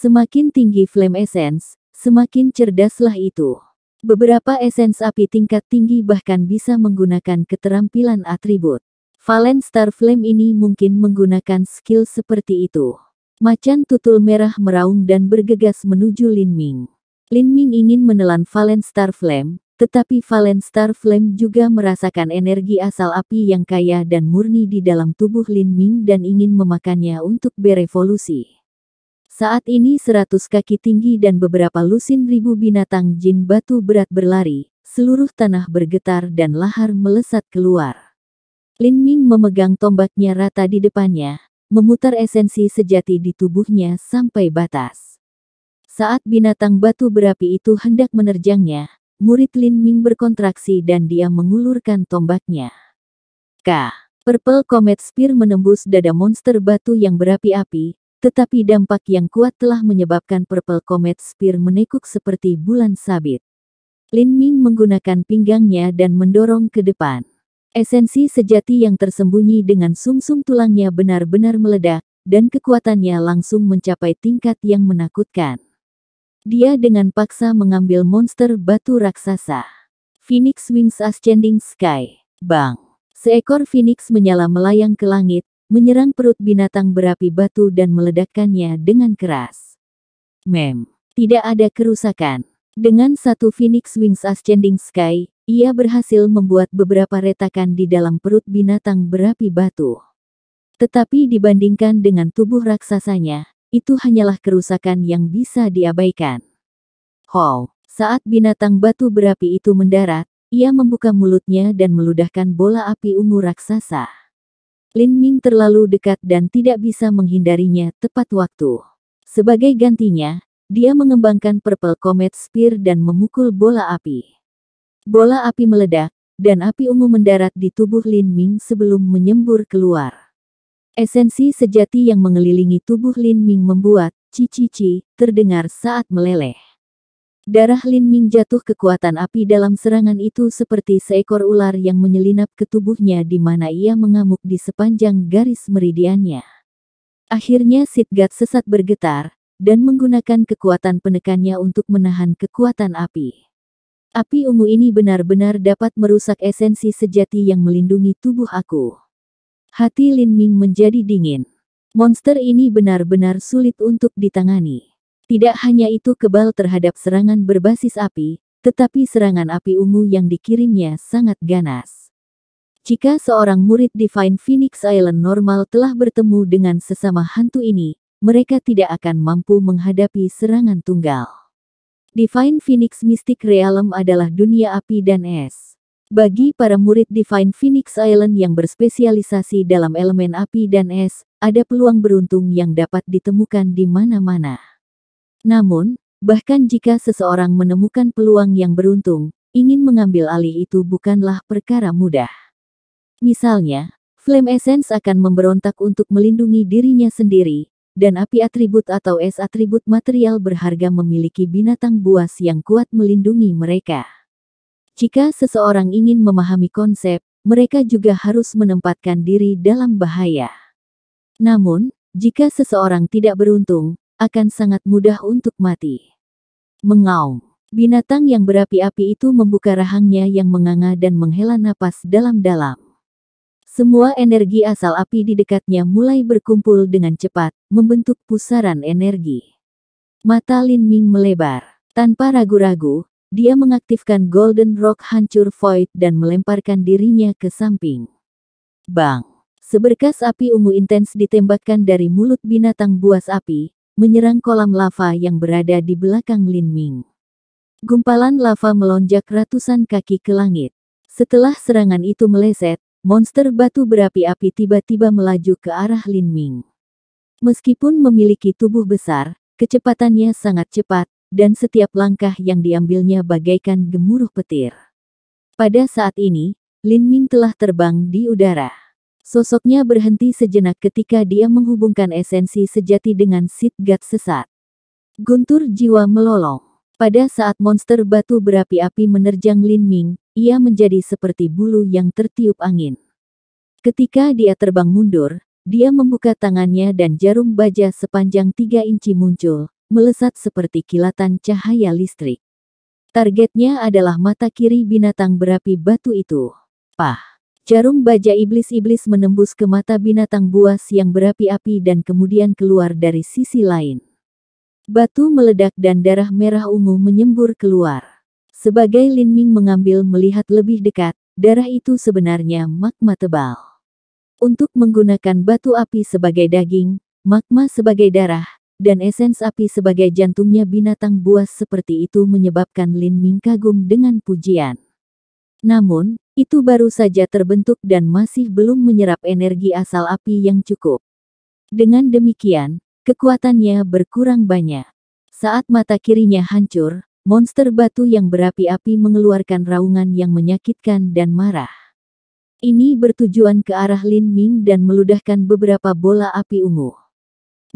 Semakin tinggi flame essence, semakin cerdaslah itu. Beberapa essence api tingkat tinggi bahkan bisa menggunakan keterampilan atribut. Valen Star Flame ini mungkin menggunakan skill seperti itu. Macan tutul merah meraung dan bergegas menuju Lin Ming. Lin Ming ingin menelan Valen Star Flame, tetapi Valen Star Flame juga merasakan energi asal api yang kaya dan murni di dalam tubuh Lin Ming dan ingin memakannya untuk berevolusi. Saat ini 100 kaki tinggi dan beberapa lusin ribu binatang jin batu berat berlari, seluruh tanah bergetar dan lahar melesat keluar. Lin Ming memegang tombaknya rata di depannya, memutar esensi sejati di tubuhnya sampai batas. Saat binatang batu berapi itu hendak menerjangnya, murid Lin Ming berkontraksi dan dia mengulurkan tombaknya. K. Purple Comet Spear menembus dada monster batu yang berapi-api, tetapi dampak yang kuat telah menyebabkan Purple Comet Spear menekuk seperti bulan sabit. Lin Ming menggunakan pinggangnya dan mendorong ke depan. Esensi sejati yang tersembunyi dengan sumsum -sum tulangnya benar-benar meledak, dan kekuatannya langsung mencapai tingkat yang menakutkan. Dia dengan paksa mengambil monster batu raksasa. Phoenix Wings Ascending Sky. Bang! Seekor phoenix menyala melayang ke langit, menyerang perut binatang berapi batu dan meledakkannya dengan keras. Mem. Tidak ada kerusakan. Dengan satu Phoenix Wings Ascending Sky, ia berhasil membuat beberapa retakan di dalam perut binatang berapi batu. Tetapi dibandingkan dengan tubuh raksasanya, itu hanyalah kerusakan yang bisa diabaikan. Wow! saat binatang batu berapi itu mendarat, ia membuka mulutnya dan meludahkan bola api ungu raksasa. Lin Ming terlalu dekat dan tidak bisa menghindarinya tepat waktu. Sebagai gantinya, dia mengembangkan Purple Comet Spear dan memukul bola api. Bola api meledak, dan api ungu mendarat di tubuh Lin Ming sebelum menyembur keluar. Esensi sejati yang mengelilingi tubuh Lin Ming membuat cici ci terdengar saat meleleh. Darah Lin Ming jatuh kekuatan api dalam serangan itu seperti seekor ular yang menyelinap ke tubuhnya di mana ia mengamuk di sepanjang garis meridiannya. Akhirnya Sidgat sesat bergetar, dan menggunakan kekuatan penekannya untuk menahan kekuatan api. Api ungu ini benar-benar dapat merusak esensi sejati yang melindungi tubuh aku. Hati Lin Ming menjadi dingin. Monster ini benar-benar sulit untuk ditangani. Tidak hanya itu kebal terhadap serangan berbasis api, tetapi serangan api ungu yang dikirimnya sangat ganas. Jika seorang murid Divine Phoenix Island normal telah bertemu dengan sesama hantu ini, mereka tidak akan mampu menghadapi serangan tunggal. Divine Phoenix Mystic Realm adalah dunia api dan es. Bagi para murid Divine Phoenix Island yang berspesialisasi dalam elemen api dan es, ada peluang beruntung yang dapat ditemukan di mana-mana. Namun, bahkan jika seseorang menemukan peluang yang beruntung, ingin mengambil alih itu bukanlah perkara mudah. Misalnya, Flame Essence akan memberontak untuk melindungi dirinya sendiri, dan api atribut atau es atribut material berharga memiliki binatang buas yang kuat melindungi mereka. Jika seseorang ingin memahami konsep, mereka juga harus menempatkan diri dalam bahaya. Namun, jika seseorang tidak beruntung, akan sangat mudah untuk mati. Mengaum. Binatang yang berapi-api itu membuka rahangnya yang menganga dan menghela napas dalam-dalam. Semua energi asal api di dekatnya mulai berkumpul dengan cepat, membentuk pusaran energi. Mata Lin Ming melebar. Tanpa ragu-ragu, dia mengaktifkan Golden Rock hancur void dan melemparkan dirinya ke samping. Bang! Seberkas api ungu intens ditembakkan dari mulut binatang buas api, menyerang kolam lava yang berada di belakang Lin Ming. Gumpalan lava melonjak ratusan kaki ke langit. Setelah serangan itu meleset, monster batu berapi-api tiba-tiba melaju ke arah Lin Ming. Meskipun memiliki tubuh besar, kecepatannya sangat cepat, dan setiap langkah yang diambilnya bagaikan gemuruh petir. Pada saat ini, Lin Ming telah terbang di udara. Sosoknya berhenti sejenak ketika dia menghubungkan esensi sejati dengan Sidgat sesat. Guntur jiwa melolong. Pada saat monster batu berapi-api menerjang Lin Ming, ia menjadi seperti bulu yang tertiup angin. Ketika dia terbang mundur, dia membuka tangannya dan jarum baja sepanjang tiga inci muncul, melesat seperti kilatan cahaya listrik. Targetnya adalah mata kiri binatang berapi batu itu. Pah! Jarum baja iblis-iblis menembus ke mata binatang buas yang berapi-api dan kemudian keluar dari sisi lain. Batu meledak dan darah merah ungu menyembur keluar. Sebagai Lin Ming mengambil melihat lebih dekat, darah itu sebenarnya magma tebal. Untuk menggunakan batu api sebagai daging, magma sebagai darah, dan esens api sebagai jantungnya binatang buas seperti itu menyebabkan Lin Ming kagum dengan pujian. Namun, itu baru saja terbentuk dan masih belum menyerap energi asal api yang cukup. Dengan demikian, kekuatannya berkurang banyak. Saat mata kirinya hancur, monster batu yang berapi-api mengeluarkan raungan yang menyakitkan dan marah. Ini bertujuan ke arah Lin Ming dan meludahkan beberapa bola api ungu.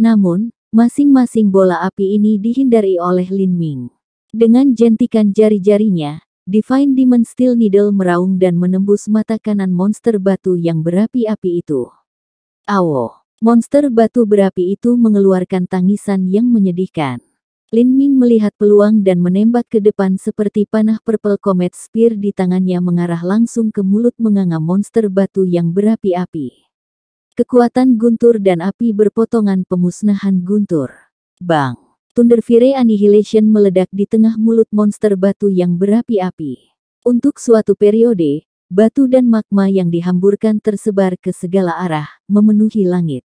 Namun, masing-masing bola api ini dihindari oleh Lin Ming. Dengan jentikan jari-jarinya, Divine Demon Steel Needle meraung dan menembus mata kanan monster batu yang berapi-api itu. Awo, monster batu berapi itu mengeluarkan tangisan yang menyedihkan. Lin Ming melihat peluang dan menembak ke depan seperti panah purple comet spear di tangannya mengarah langsung ke mulut menganga monster batu yang berapi-api. Kekuatan guntur dan api berpotongan pemusnahan guntur. Bang! Tundervire Annihilation meledak di tengah mulut monster batu yang berapi-api. Untuk suatu periode, batu dan magma yang dihamburkan tersebar ke segala arah, memenuhi langit.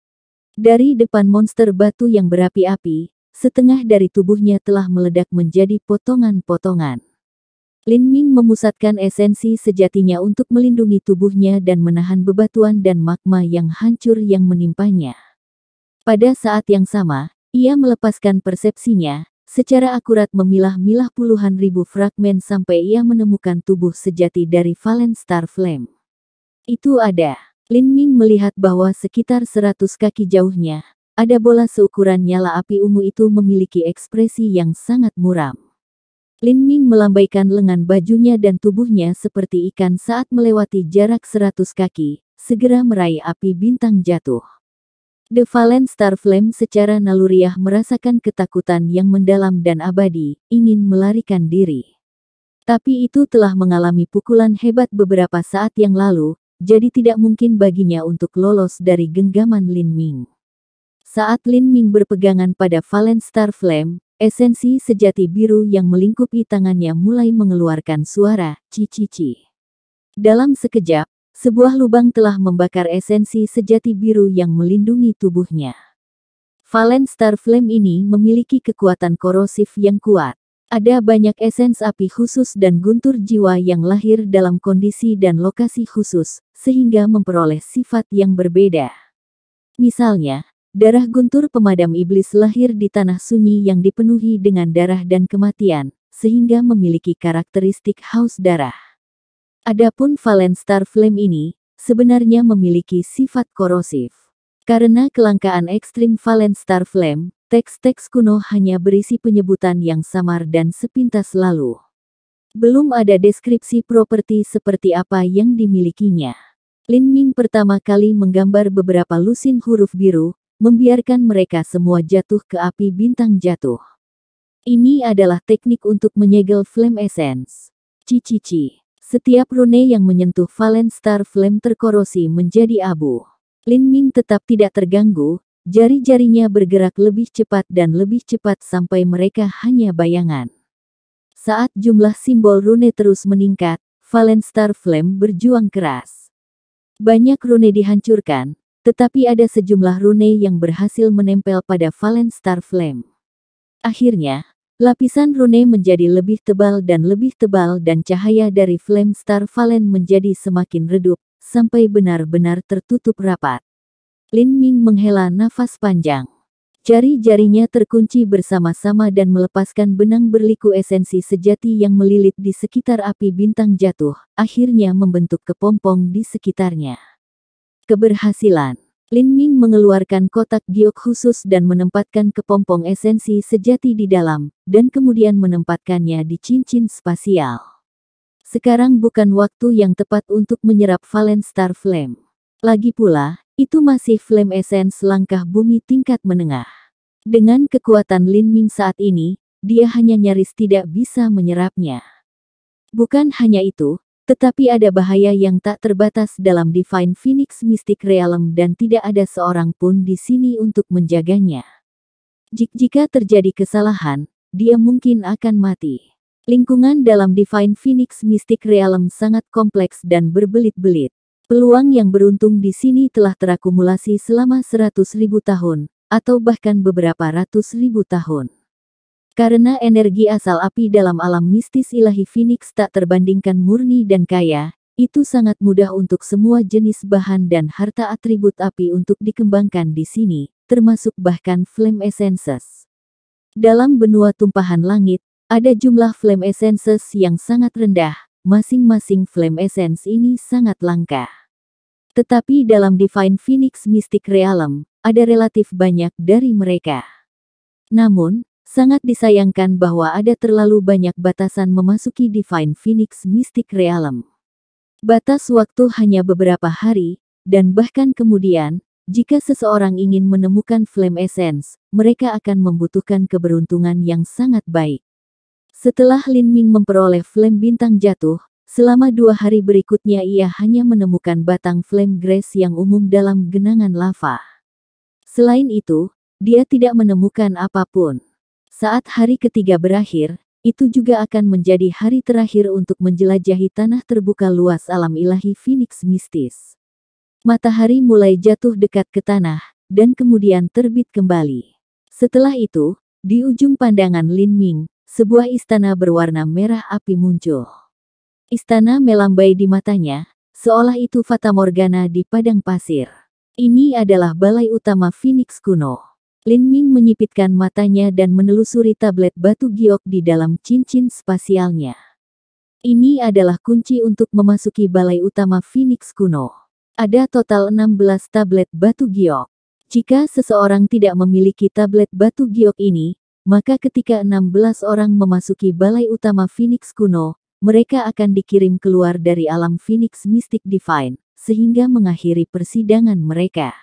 Dari depan monster batu yang berapi-api, setengah dari tubuhnya telah meledak menjadi potongan-potongan. Lin Ming memusatkan esensi sejatinya untuk melindungi tubuhnya dan menahan bebatuan dan magma yang hancur yang menimpanya. Pada saat yang sama, ia melepaskan persepsinya, secara akurat memilah-milah puluhan ribu fragmen sampai ia menemukan tubuh sejati dari Valen Star Flame. Itu ada. Lin Ming melihat bahwa sekitar seratus kaki jauhnya, ada bola seukuran nyala api ungu itu memiliki ekspresi yang sangat muram. Lin Ming melambaikan lengan bajunya dan tubuhnya seperti ikan saat melewati jarak seratus kaki, segera meraih api bintang jatuh. The Valen Star Flame secara naluriah merasakan ketakutan yang mendalam dan abadi, ingin melarikan diri. Tapi itu telah mengalami pukulan hebat beberapa saat yang lalu, jadi tidak mungkin baginya untuk lolos dari genggaman Lin Ming. Saat Lin Ming berpegangan pada Valen Star Flame, esensi sejati biru yang melingkupi tangannya mulai mengeluarkan suara cici-cici. Dalam sekejap, sebuah lubang telah membakar esensi sejati biru yang melindungi tubuhnya. Valen Star Flame ini memiliki kekuatan korosif yang kuat. Ada banyak esens api khusus dan guntur jiwa yang lahir dalam kondisi dan lokasi khusus, sehingga memperoleh sifat yang berbeda. Misalnya, darah guntur pemadam iblis lahir di tanah sunyi yang dipenuhi dengan darah dan kematian, sehingga memiliki karakteristik haus darah. Adapun Valen Star Flame ini, sebenarnya memiliki sifat korosif. Karena kelangkaan ekstrim Valen Star Flame, teks-teks kuno hanya berisi penyebutan yang samar dan sepintas lalu. Belum ada deskripsi properti seperti apa yang dimilikinya. Lin Ming pertama kali menggambar beberapa lusin huruf biru, membiarkan mereka semua jatuh ke api bintang jatuh. Ini adalah teknik untuk menyegel flame essence. Cici Cici-ci. Setiap rune yang menyentuh Valen Star Flame terkorosi menjadi abu. Lin Ming tetap tidak terganggu, jari-jarinya bergerak lebih cepat dan lebih cepat sampai mereka hanya bayangan. Saat jumlah simbol rune terus meningkat, Valen Star Flame berjuang keras. Banyak rune dihancurkan, tetapi ada sejumlah rune yang berhasil menempel pada Valen Star Flame. Akhirnya, Lapisan rune menjadi lebih tebal dan lebih tebal dan cahaya dari flame star valen menjadi semakin redup, sampai benar-benar tertutup rapat. Lin Ming menghela nafas panjang. Jari-jarinya terkunci bersama-sama dan melepaskan benang berliku esensi sejati yang melilit di sekitar api bintang jatuh, akhirnya membentuk kepompong di sekitarnya. Keberhasilan Lin Ming mengeluarkan kotak giok khusus dan menempatkan kepompong esensi sejati di dalam, dan kemudian menempatkannya di cincin spasial. Sekarang bukan waktu yang tepat untuk menyerap Valen Star Flame. Lagi pula, itu masih Flame Essence langkah bumi tingkat menengah. Dengan kekuatan Lin Ming saat ini, dia hanya nyaris tidak bisa menyerapnya. Bukan hanya itu, tetapi ada bahaya yang tak terbatas dalam Divine Phoenix Mystic Realm dan tidak ada seorang pun di sini untuk menjaganya. Jika terjadi kesalahan, dia mungkin akan mati. Lingkungan dalam Divine Phoenix Mystic Realm sangat kompleks dan berbelit-belit. Peluang yang beruntung di sini telah terakumulasi selama seratus ribu tahun, atau bahkan beberapa ratus ribu tahun. Karena energi asal api dalam alam mistis ilahi Phoenix tak terbandingkan murni dan kaya, itu sangat mudah untuk semua jenis bahan dan harta atribut api untuk dikembangkan di sini, termasuk bahkan flame essences. Dalam benua tumpahan langit, ada jumlah flame essences yang sangat rendah, masing-masing flame essence ini sangat langka. Tetapi dalam Divine Phoenix Mystic Realm, ada relatif banyak dari mereka. Namun, Sangat disayangkan bahwa ada terlalu banyak batasan memasuki Divine Phoenix Mystic Realm. Batas waktu hanya beberapa hari, dan bahkan kemudian, jika seseorang ingin menemukan Flame Essence, mereka akan membutuhkan keberuntungan yang sangat baik. Setelah Lin Ming memperoleh Flame Bintang Jatuh, selama dua hari berikutnya ia hanya menemukan batang Flame Grace yang umum dalam genangan lava. Selain itu, dia tidak menemukan apapun. Saat hari ketiga berakhir, itu juga akan menjadi hari terakhir untuk menjelajahi tanah terbuka luas alam ilahi Phoenix mistis. Matahari mulai jatuh dekat ke tanah, dan kemudian terbit kembali. Setelah itu, di ujung pandangan Lin Ming, sebuah istana berwarna merah api muncul. Istana melambai di matanya, seolah itu Fata Morgana di padang pasir. Ini adalah balai utama Phoenix kuno. Lin Ming menyipitkan matanya dan menelusuri tablet batu giok di dalam cincin spasialnya. Ini adalah kunci untuk memasuki balai utama Phoenix kuno. Ada total 16 tablet batu giok. Jika seseorang tidak memiliki tablet batu giok ini, maka ketika 16 orang memasuki balai utama Phoenix kuno, mereka akan dikirim keluar dari alam Phoenix Mystic Divine, sehingga mengakhiri persidangan mereka.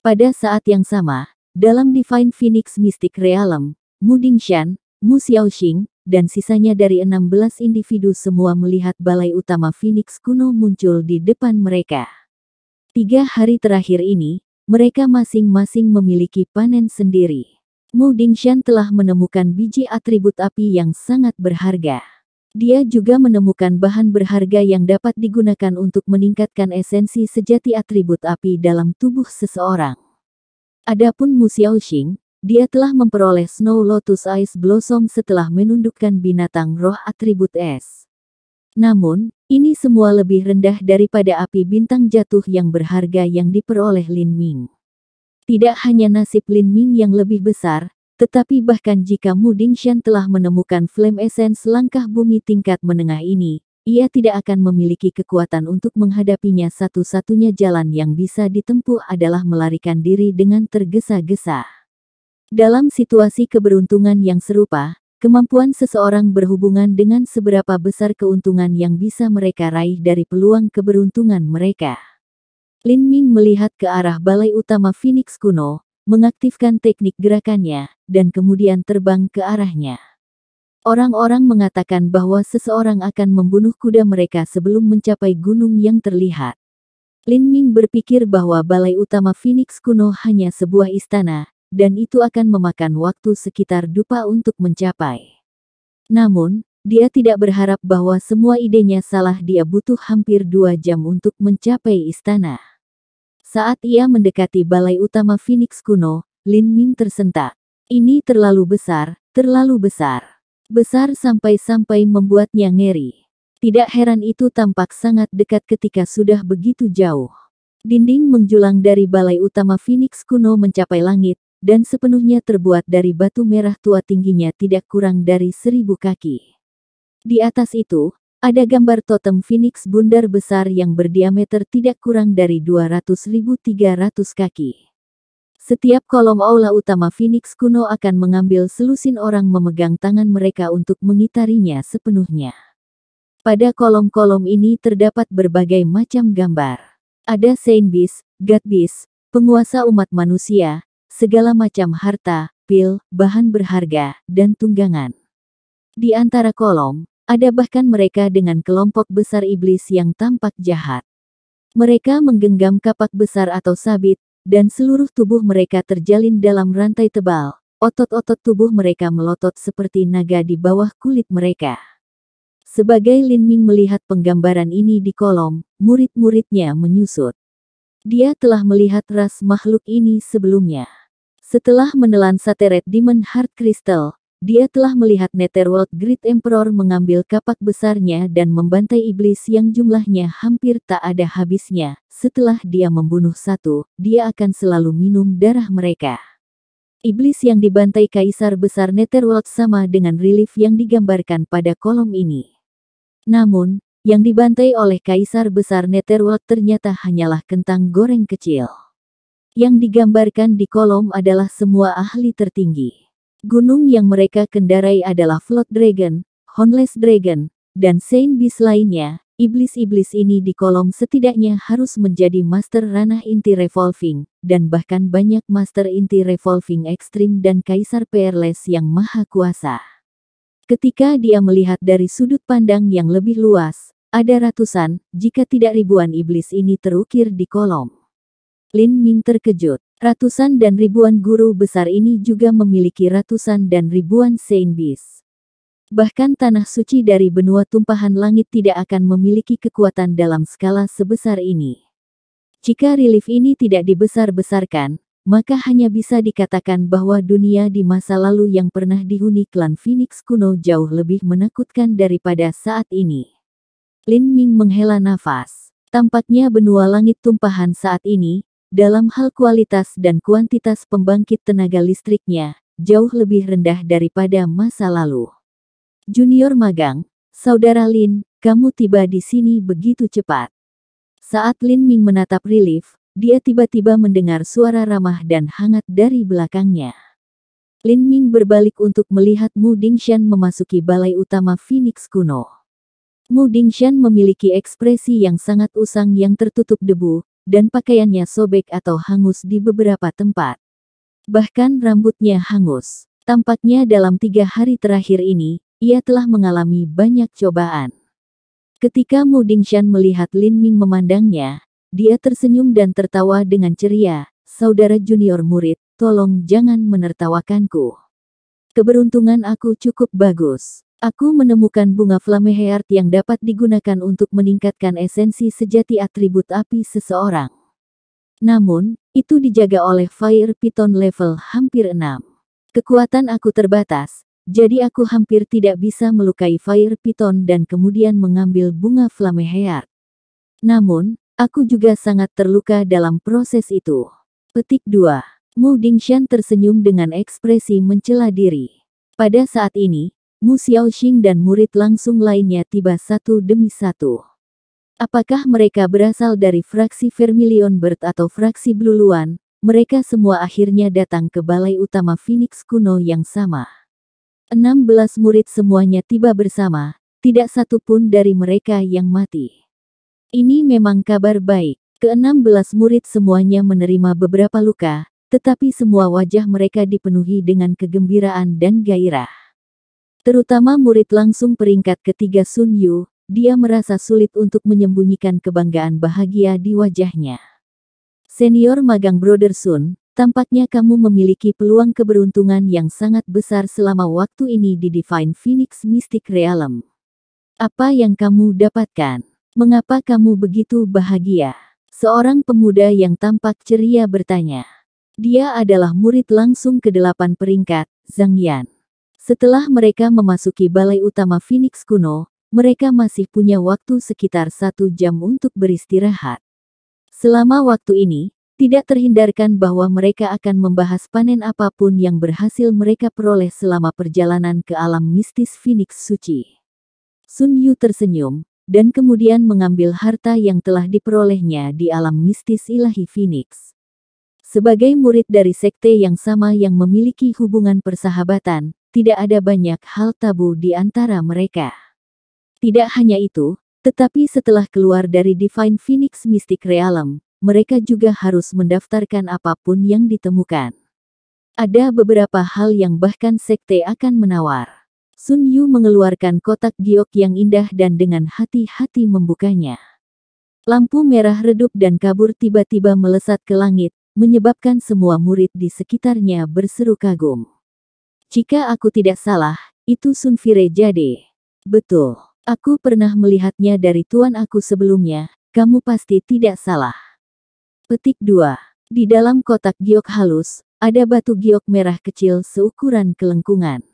Pada saat yang sama, dalam Divine Phoenix Mystic Realm, Mu Dingshan, Mu Xiaoxing, dan sisanya dari 16 individu semua melihat balai utama Phoenix kuno muncul di depan mereka. Tiga hari terakhir ini, mereka masing-masing memiliki panen sendiri. Mu Dingshan telah menemukan biji atribut api yang sangat berharga. Dia juga menemukan bahan berharga yang dapat digunakan untuk meningkatkan esensi sejati atribut api dalam tubuh seseorang. Adapun Mu Xiaoxing, dia telah memperoleh Snow Lotus Ice Blossom setelah menundukkan binatang roh atribut es. Namun, ini semua lebih rendah daripada api bintang jatuh yang berharga yang diperoleh Lin Ming. Tidak hanya nasib Lin Ming yang lebih besar, tetapi bahkan jika Mu Dingshan telah menemukan Flame Essence langkah bumi tingkat menengah ini, ia tidak akan memiliki kekuatan untuk menghadapinya satu-satunya jalan yang bisa ditempuh adalah melarikan diri dengan tergesa-gesa. Dalam situasi keberuntungan yang serupa, Kemampuan seseorang berhubungan dengan seberapa besar keuntungan yang bisa mereka raih dari peluang keberuntungan mereka. Lin Ming melihat ke arah balai utama Phoenix kuno, mengaktifkan teknik gerakannya, dan kemudian terbang ke arahnya. Orang-orang mengatakan bahwa seseorang akan membunuh kuda mereka sebelum mencapai gunung yang terlihat. Lin Ming berpikir bahwa balai utama Phoenix kuno hanya sebuah istana, dan itu akan memakan waktu sekitar dupa untuk mencapai. Namun, dia tidak berharap bahwa semua idenya salah dia butuh hampir dua jam untuk mencapai istana. Saat ia mendekati balai utama Phoenix kuno, Lin Ming tersentak. Ini terlalu besar, terlalu besar. Besar sampai-sampai membuatnya ngeri. Tidak heran itu tampak sangat dekat ketika sudah begitu jauh. Dinding menjulang dari balai utama Phoenix kuno mencapai langit, dan sepenuhnya terbuat dari batu merah tua tingginya tidak kurang dari seribu kaki. Di atas itu, ada gambar totem Phoenix bundar besar yang berdiameter tidak kurang dari 200.300 kaki. Setiap kolom aula utama Phoenix kuno akan mengambil selusin orang memegang tangan mereka untuk mengitarinya sepenuhnya. Pada kolom-kolom ini terdapat berbagai macam gambar. Ada Saint Beast, God Beast, penguasa umat manusia, segala macam harta, pil, bahan berharga, dan tunggangan. Di antara kolom, ada bahkan mereka dengan kelompok besar iblis yang tampak jahat. Mereka menggenggam kapak besar atau sabit, dan seluruh tubuh mereka terjalin dalam rantai tebal. Otot-otot tubuh mereka melotot seperti naga di bawah kulit mereka. Sebagai Lin Ming melihat penggambaran ini di kolom, murid-muridnya menyusut. Dia telah melihat ras makhluk ini sebelumnya. Setelah menelan sateret Demon Heart Crystal, dia telah melihat Netherworld Great Emperor mengambil kapak besarnya dan membantai iblis yang jumlahnya hampir tak ada habisnya. Setelah dia membunuh satu, dia akan selalu minum darah mereka. Iblis yang dibantai kaisar besar Netherworld sama dengan relief yang digambarkan pada kolom ini. Namun, yang dibantai oleh kaisar besar Netherworld ternyata hanyalah kentang goreng kecil. Yang digambarkan di kolom adalah semua ahli tertinggi. Gunung yang mereka kendarai adalah Flood Dragon, Hornless Dragon, dan Saint Beast lainnya. Iblis-iblis ini di kolom setidaknya harus menjadi master ranah inti revolving, dan bahkan banyak master inti revolving ekstrim dan kaisar perles yang maha kuasa. Ketika dia melihat dari sudut pandang yang lebih luas, ada ratusan, jika tidak ribuan iblis ini terukir di kolom. Lin Ming terkejut. Ratusan dan ribuan guru besar ini juga memiliki ratusan dan ribuan seinbis. Bahkan tanah suci dari benua tumpahan langit tidak akan memiliki kekuatan dalam skala sebesar ini. Jika relief ini tidak dibesar-besarkan, maka hanya bisa dikatakan bahwa dunia di masa lalu yang pernah dihuni klan Phoenix kuno jauh lebih menakutkan daripada saat ini. Lin Ming menghela nafas. Tampaknya benua langit tumpahan saat ini, dalam hal kualitas dan kuantitas pembangkit tenaga listriknya, jauh lebih rendah daripada masa lalu. Junior magang, Saudara Lin, kamu tiba di sini begitu cepat. Saat Lin Ming menatap relief, dia tiba-tiba mendengar suara ramah dan hangat dari belakangnya. Lin Ming berbalik untuk melihat Mu Dingshan memasuki balai utama Phoenix kuno. Mu Dingshan memiliki ekspresi yang sangat usang yang tertutup debu, dan pakaiannya sobek atau hangus di beberapa tempat. Bahkan rambutnya hangus. Tampaknya dalam tiga hari terakhir ini, ia telah mengalami banyak cobaan. Ketika Mu Dingshan melihat Lin Ming memandangnya, dia tersenyum dan tertawa dengan ceria, saudara junior murid, tolong jangan menertawakanku. Keberuntungan aku cukup bagus. Aku menemukan bunga flameheart yang dapat digunakan untuk meningkatkan esensi sejati atribut api seseorang. Namun, itu dijaga oleh Fire Python level hampir 6. Kekuatan aku terbatas, jadi aku hampir tidak bisa melukai Fire Python dan kemudian mengambil bunga flameheart. Namun, aku juga sangat terluka dalam proses itu. Petik 2. Mu Dingshan tersenyum dengan ekspresi mencela diri. Pada saat ini, Mu Xiaoxing dan murid langsung lainnya tiba satu demi satu. Apakah mereka berasal dari fraksi Vermilion Bird atau fraksi Bluluan, mereka semua akhirnya datang ke balai utama Phoenix kuno yang sama. 16 murid semuanya tiba bersama, tidak satu pun dari mereka yang mati. Ini memang kabar baik. Ke-16 murid semuanya menerima beberapa luka, tetapi semua wajah mereka dipenuhi dengan kegembiraan dan gairah. Terutama murid langsung peringkat ketiga Sun Yu, dia merasa sulit untuk menyembunyikan kebanggaan bahagia di wajahnya. Senior magang Brother Sun, tampaknya kamu memiliki peluang keberuntungan yang sangat besar selama waktu ini di Divine Phoenix Mystic Realm. Apa yang kamu dapatkan? Mengapa kamu begitu bahagia? Seorang pemuda yang tampak ceria bertanya. Dia adalah murid langsung ke delapan peringkat, Zhang Yan. Setelah mereka memasuki balai utama Phoenix kuno, mereka masih punya waktu sekitar satu jam untuk beristirahat. Selama waktu ini, tidak terhindarkan bahwa mereka akan membahas panen apapun yang berhasil mereka peroleh selama perjalanan ke alam mistis Phoenix Suci. Sun Yu tersenyum, dan kemudian mengambil harta yang telah diperolehnya di alam mistis ilahi Phoenix. Sebagai murid dari sekte yang sama yang memiliki hubungan persahabatan, tidak ada banyak hal tabu di antara mereka. Tidak hanya itu, tetapi setelah keluar dari Divine Phoenix Mystic Realm, mereka juga harus mendaftarkan apapun yang ditemukan. Ada beberapa hal yang bahkan sekte akan menawar. Sun Yu mengeluarkan kotak giok yang indah dan dengan hati-hati membukanya. Lampu merah redup dan kabur tiba-tiba melesat ke langit, menyebabkan semua murid di sekitarnya berseru kagum. Jika aku tidak salah, itu Sunfire Jade. Betul. Aku pernah melihatnya dari tuan aku sebelumnya, kamu pasti tidak salah. Petik 2. Di dalam kotak giok halus, ada batu giok merah kecil seukuran kelengkungan.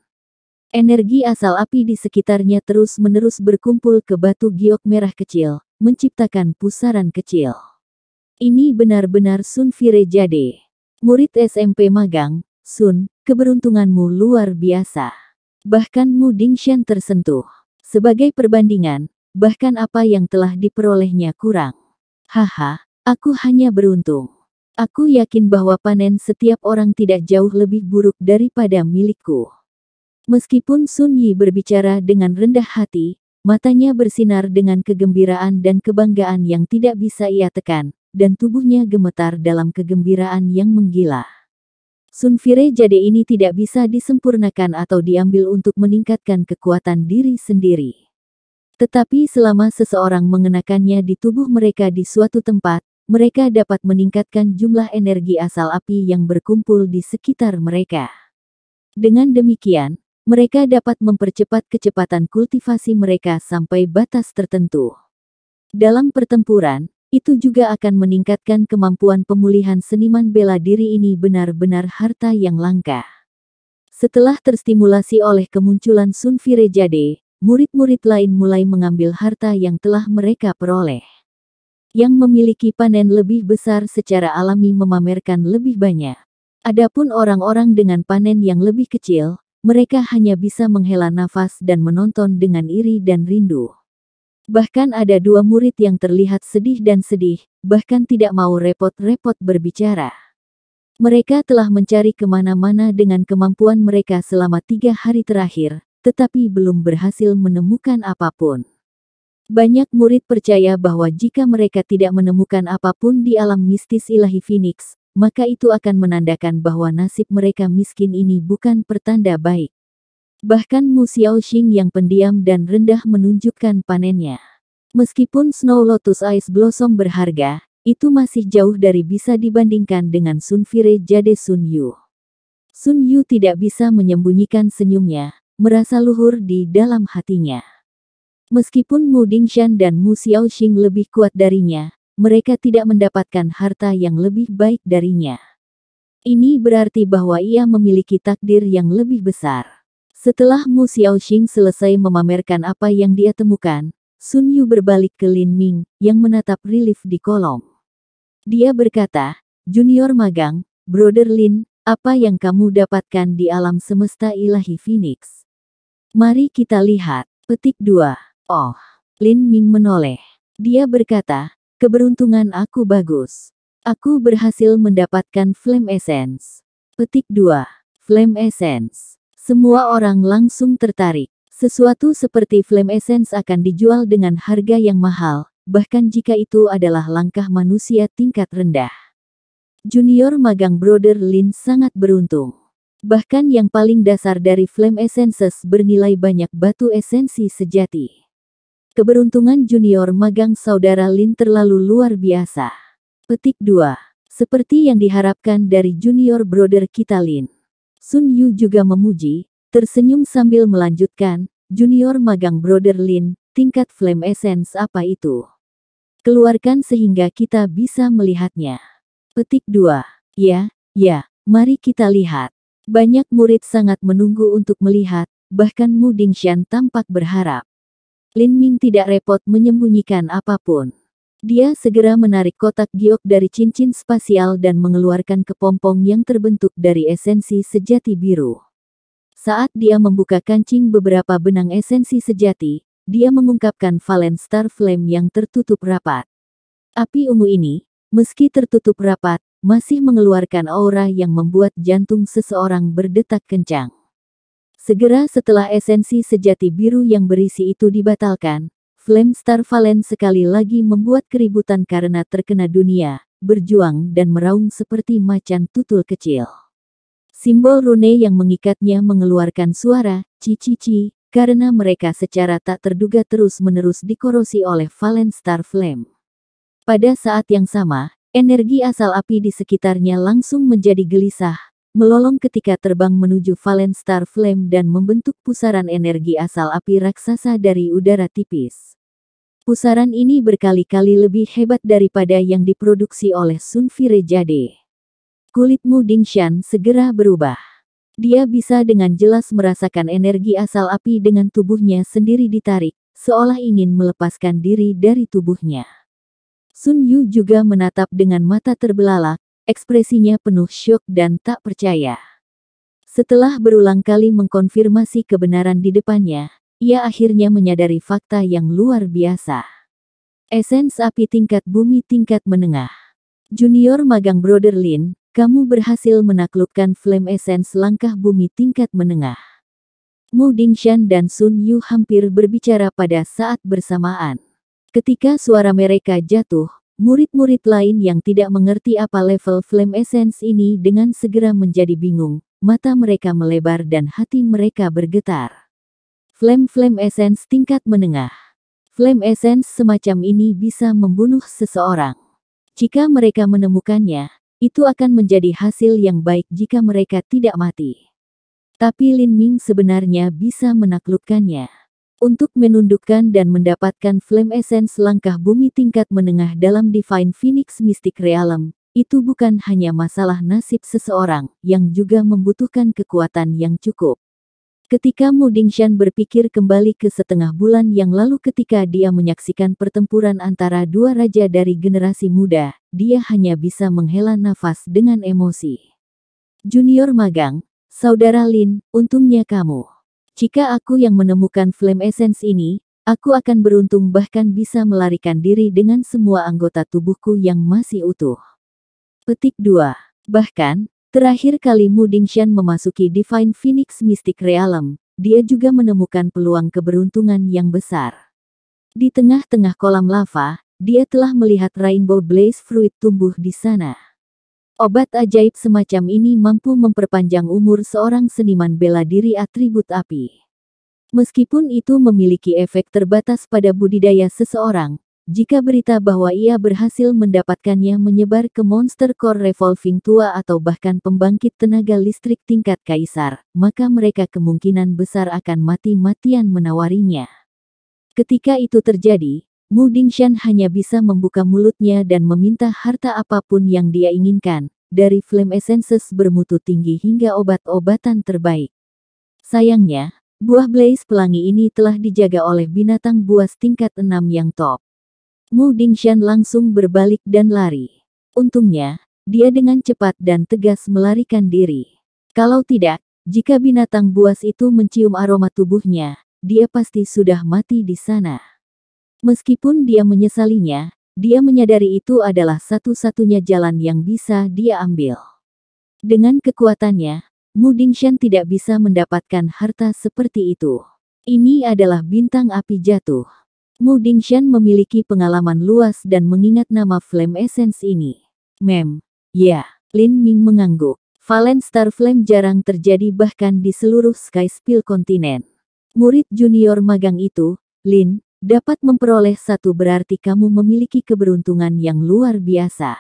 Energi asal api di sekitarnya terus-menerus berkumpul ke batu giok merah kecil, menciptakan pusaran kecil. Ini benar-benar Sun Fire Jade. Murid SMP magang, Sun, keberuntunganmu luar biasa. Bahkan Mu Dingxian tersentuh. Sebagai perbandingan, bahkan apa yang telah diperolehnya kurang. Haha, aku hanya beruntung. Aku yakin bahwa panen setiap orang tidak jauh lebih buruk daripada milikku. Meskipun Sun Yi berbicara dengan rendah hati, matanya bersinar dengan kegembiraan dan kebanggaan yang tidak bisa ia tekan, dan tubuhnya gemetar dalam kegembiraan yang menggila. Sunfire jadi ini tidak bisa disempurnakan atau diambil untuk meningkatkan kekuatan diri sendiri. Tetapi selama seseorang mengenakannya di tubuh mereka di suatu tempat, mereka dapat meningkatkan jumlah energi asal api yang berkumpul di sekitar mereka. Dengan demikian, mereka dapat mempercepat kecepatan kultivasi mereka sampai batas tertentu. Dalam pertempuran, itu juga akan meningkatkan kemampuan pemulihan seniman bela diri ini benar-benar harta yang langka. Setelah terstimulasi oleh kemunculan Sun Jade, murid-murid lain mulai mengambil harta yang telah mereka peroleh. Yang memiliki panen lebih besar secara alami memamerkan lebih banyak. Adapun orang-orang dengan panen yang lebih kecil, mereka hanya bisa menghela nafas dan menonton dengan iri dan rindu. Bahkan ada dua murid yang terlihat sedih dan sedih, bahkan tidak mau repot-repot berbicara. Mereka telah mencari kemana-mana dengan kemampuan mereka selama tiga hari terakhir, tetapi belum berhasil menemukan apapun. Banyak murid percaya bahwa jika mereka tidak menemukan apapun di alam mistis ilahi Phoenix, maka itu akan menandakan bahwa nasib mereka miskin ini bukan pertanda baik. Bahkan Mu Xiaoxing yang pendiam dan rendah menunjukkan panennya. Meskipun Snow Lotus Ice Blossom berharga, itu masih jauh dari bisa dibandingkan dengan Sunfire Jade Sun Yu. Sun Yu tidak bisa menyembunyikan senyumnya, merasa luhur di dalam hatinya. Meskipun Mu Dingshan dan Mu Xiaoxing lebih kuat darinya, mereka tidak mendapatkan harta yang lebih baik darinya. Ini berarti bahwa ia memiliki takdir yang lebih besar. Setelah Mu Xiaoxing selesai memamerkan apa yang dia temukan, Sun Yu berbalik ke Lin Ming, yang menatap relief di kolom. Dia berkata, Junior magang, Brother Lin, apa yang kamu dapatkan di alam semesta ilahi Phoenix? Mari kita lihat. Petik 2. Oh, Lin Ming menoleh. Dia berkata, keberuntungan aku bagus. Aku berhasil mendapatkan Flame Essence. Petik 2. Flame Essence. Semua orang langsung tertarik. Sesuatu seperti Flame Essence akan dijual dengan harga yang mahal, bahkan jika itu adalah langkah manusia tingkat rendah. Junior magang Brother Lin sangat beruntung. Bahkan yang paling dasar dari Flame Essences bernilai banyak batu esensi sejati. Keberuntungan junior magang saudara Lin terlalu luar biasa. Petik 2. Seperti yang diharapkan dari junior brother kita Lin. Sun Yu juga memuji, tersenyum sambil melanjutkan, junior magang Brother Lin, tingkat flame essence apa itu? Keluarkan sehingga kita bisa melihatnya. Petik 2. Ya, ya, mari kita lihat. Banyak murid sangat menunggu untuk melihat, bahkan Mu Dingshan tampak berharap. Lin Ming tidak repot menyembunyikan apapun. Dia segera menarik kotak giok dari cincin spasial dan mengeluarkan kepompong yang terbentuk dari esensi sejati biru. Saat dia membuka kancing beberapa benang esensi sejati, dia mengungkapkan valen star flame yang tertutup rapat. Api ungu ini, meski tertutup rapat, masih mengeluarkan aura yang membuat jantung seseorang berdetak kencang. Segera setelah esensi sejati biru yang berisi itu dibatalkan, Flamestar Valen sekali lagi membuat keributan karena terkena dunia, berjuang dan meraung seperti macan tutul kecil. Simbol rune yang mengikatnya mengeluarkan suara, cici-ci, karena mereka secara tak terduga terus-menerus dikorosi oleh Valen Star Flame. Pada saat yang sama, energi asal api di sekitarnya langsung menjadi gelisah, melolong ketika terbang menuju Valen Star Flame dan membentuk pusaran energi asal api raksasa dari udara tipis. Pusaran ini berkali-kali lebih hebat daripada yang diproduksi oleh Sun Fire Kulitmu Kulitmu Dingshan segera berubah. Dia bisa dengan jelas merasakan energi asal api dengan tubuhnya sendiri ditarik, seolah ingin melepaskan diri dari tubuhnya. Sun Yu juga menatap dengan mata terbelalak, ekspresinya penuh syok dan tak percaya. Setelah berulang kali mengkonfirmasi kebenaran di depannya, ia akhirnya menyadari fakta yang luar biasa. Esens api tingkat bumi tingkat menengah. Junior magang Brother Lin, kamu berhasil menaklukkan flame essence langkah bumi tingkat menengah. Mu Dingshan dan Sun Yu hampir berbicara pada saat bersamaan. Ketika suara mereka jatuh, murid-murid lain yang tidak mengerti apa level flame essence ini dengan segera menjadi bingung, mata mereka melebar dan hati mereka bergetar. Flame Flame Essence tingkat menengah. Flame Essence semacam ini bisa membunuh seseorang. Jika mereka menemukannya, itu akan menjadi hasil yang baik jika mereka tidak mati. Tapi Lin Ming sebenarnya bisa menaklukkannya. Untuk menundukkan dan mendapatkan Flame Essence langkah bumi tingkat menengah dalam Divine Phoenix Mystic Realm, itu bukan hanya masalah nasib seseorang yang juga membutuhkan kekuatan yang cukup. Ketika Mu Dingshan berpikir kembali ke setengah bulan yang lalu ketika dia menyaksikan pertempuran antara dua raja dari generasi muda, dia hanya bisa menghela nafas dengan emosi. Junior magang, saudara Lin, untungnya kamu. Jika aku yang menemukan flame essence ini, aku akan beruntung bahkan bisa melarikan diri dengan semua anggota tubuhku yang masih utuh. Petik 2. Bahkan, Terakhir kali Mu Dingshan memasuki Divine Phoenix Mystic Realm, dia juga menemukan peluang keberuntungan yang besar. Di tengah-tengah kolam lava, dia telah melihat Rainbow Blaze Fruit tumbuh di sana. Obat ajaib semacam ini mampu memperpanjang umur seorang seniman bela diri atribut api. Meskipun itu memiliki efek terbatas pada budidaya seseorang, jika berita bahwa ia berhasil mendapatkannya menyebar ke Monster Core Revolving Tua atau bahkan pembangkit tenaga listrik tingkat kaisar, maka mereka kemungkinan besar akan mati-matian menawarinya. Ketika itu terjadi, Mu Dingshan hanya bisa membuka mulutnya dan meminta harta apapun yang dia inginkan, dari flame essences bermutu tinggi hingga obat-obatan terbaik. Sayangnya, buah blaze pelangi ini telah dijaga oleh binatang buas tingkat 6 yang top. Mu Dingshan langsung berbalik dan lari. Untungnya, dia dengan cepat dan tegas melarikan diri. Kalau tidak, jika binatang buas itu mencium aroma tubuhnya, dia pasti sudah mati di sana. Meskipun dia menyesalinya, dia menyadari itu adalah satu-satunya jalan yang bisa dia ambil. Dengan kekuatannya, Mu Dingshan tidak bisa mendapatkan harta seperti itu. Ini adalah bintang api jatuh. Mu Dingshan memiliki pengalaman luas dan mengingat nama Flame Essence ini. Mem. Ya, Lin Ming mengangguk. Valen Star Flame jarang terjadi bahkan di seluruh Sky Spill kontinen. Murid junior magang itu, Lin, dapat memperoleh satu berarti kamu memiliki keberuntungan yang luar biasa.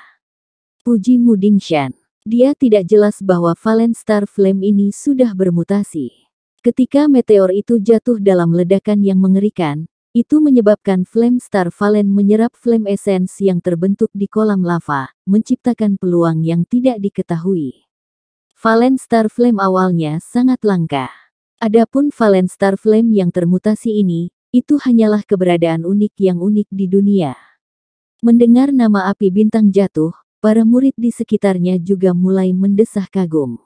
Puji Mu Dingshan. Dia tidak jelas bahwa Valen Star Flame ini sudah bermutasi. Ketika meteor itu jatuh dalam ledakan yang mengerikan, itu menyebabkan flame star valen menyerap flame essence yang terbentuk di kolam lava, menciptakan peluang yang tidak diketahui. Valen star flame awalnya sangat langka. Adapun valen star flame yang termutasi ini, itu hanyalah keberadaan unik yang unik di dunia. Mendengar nama api bintang jatuh, para murid di sekitarnya juga mulai mendesah kagum.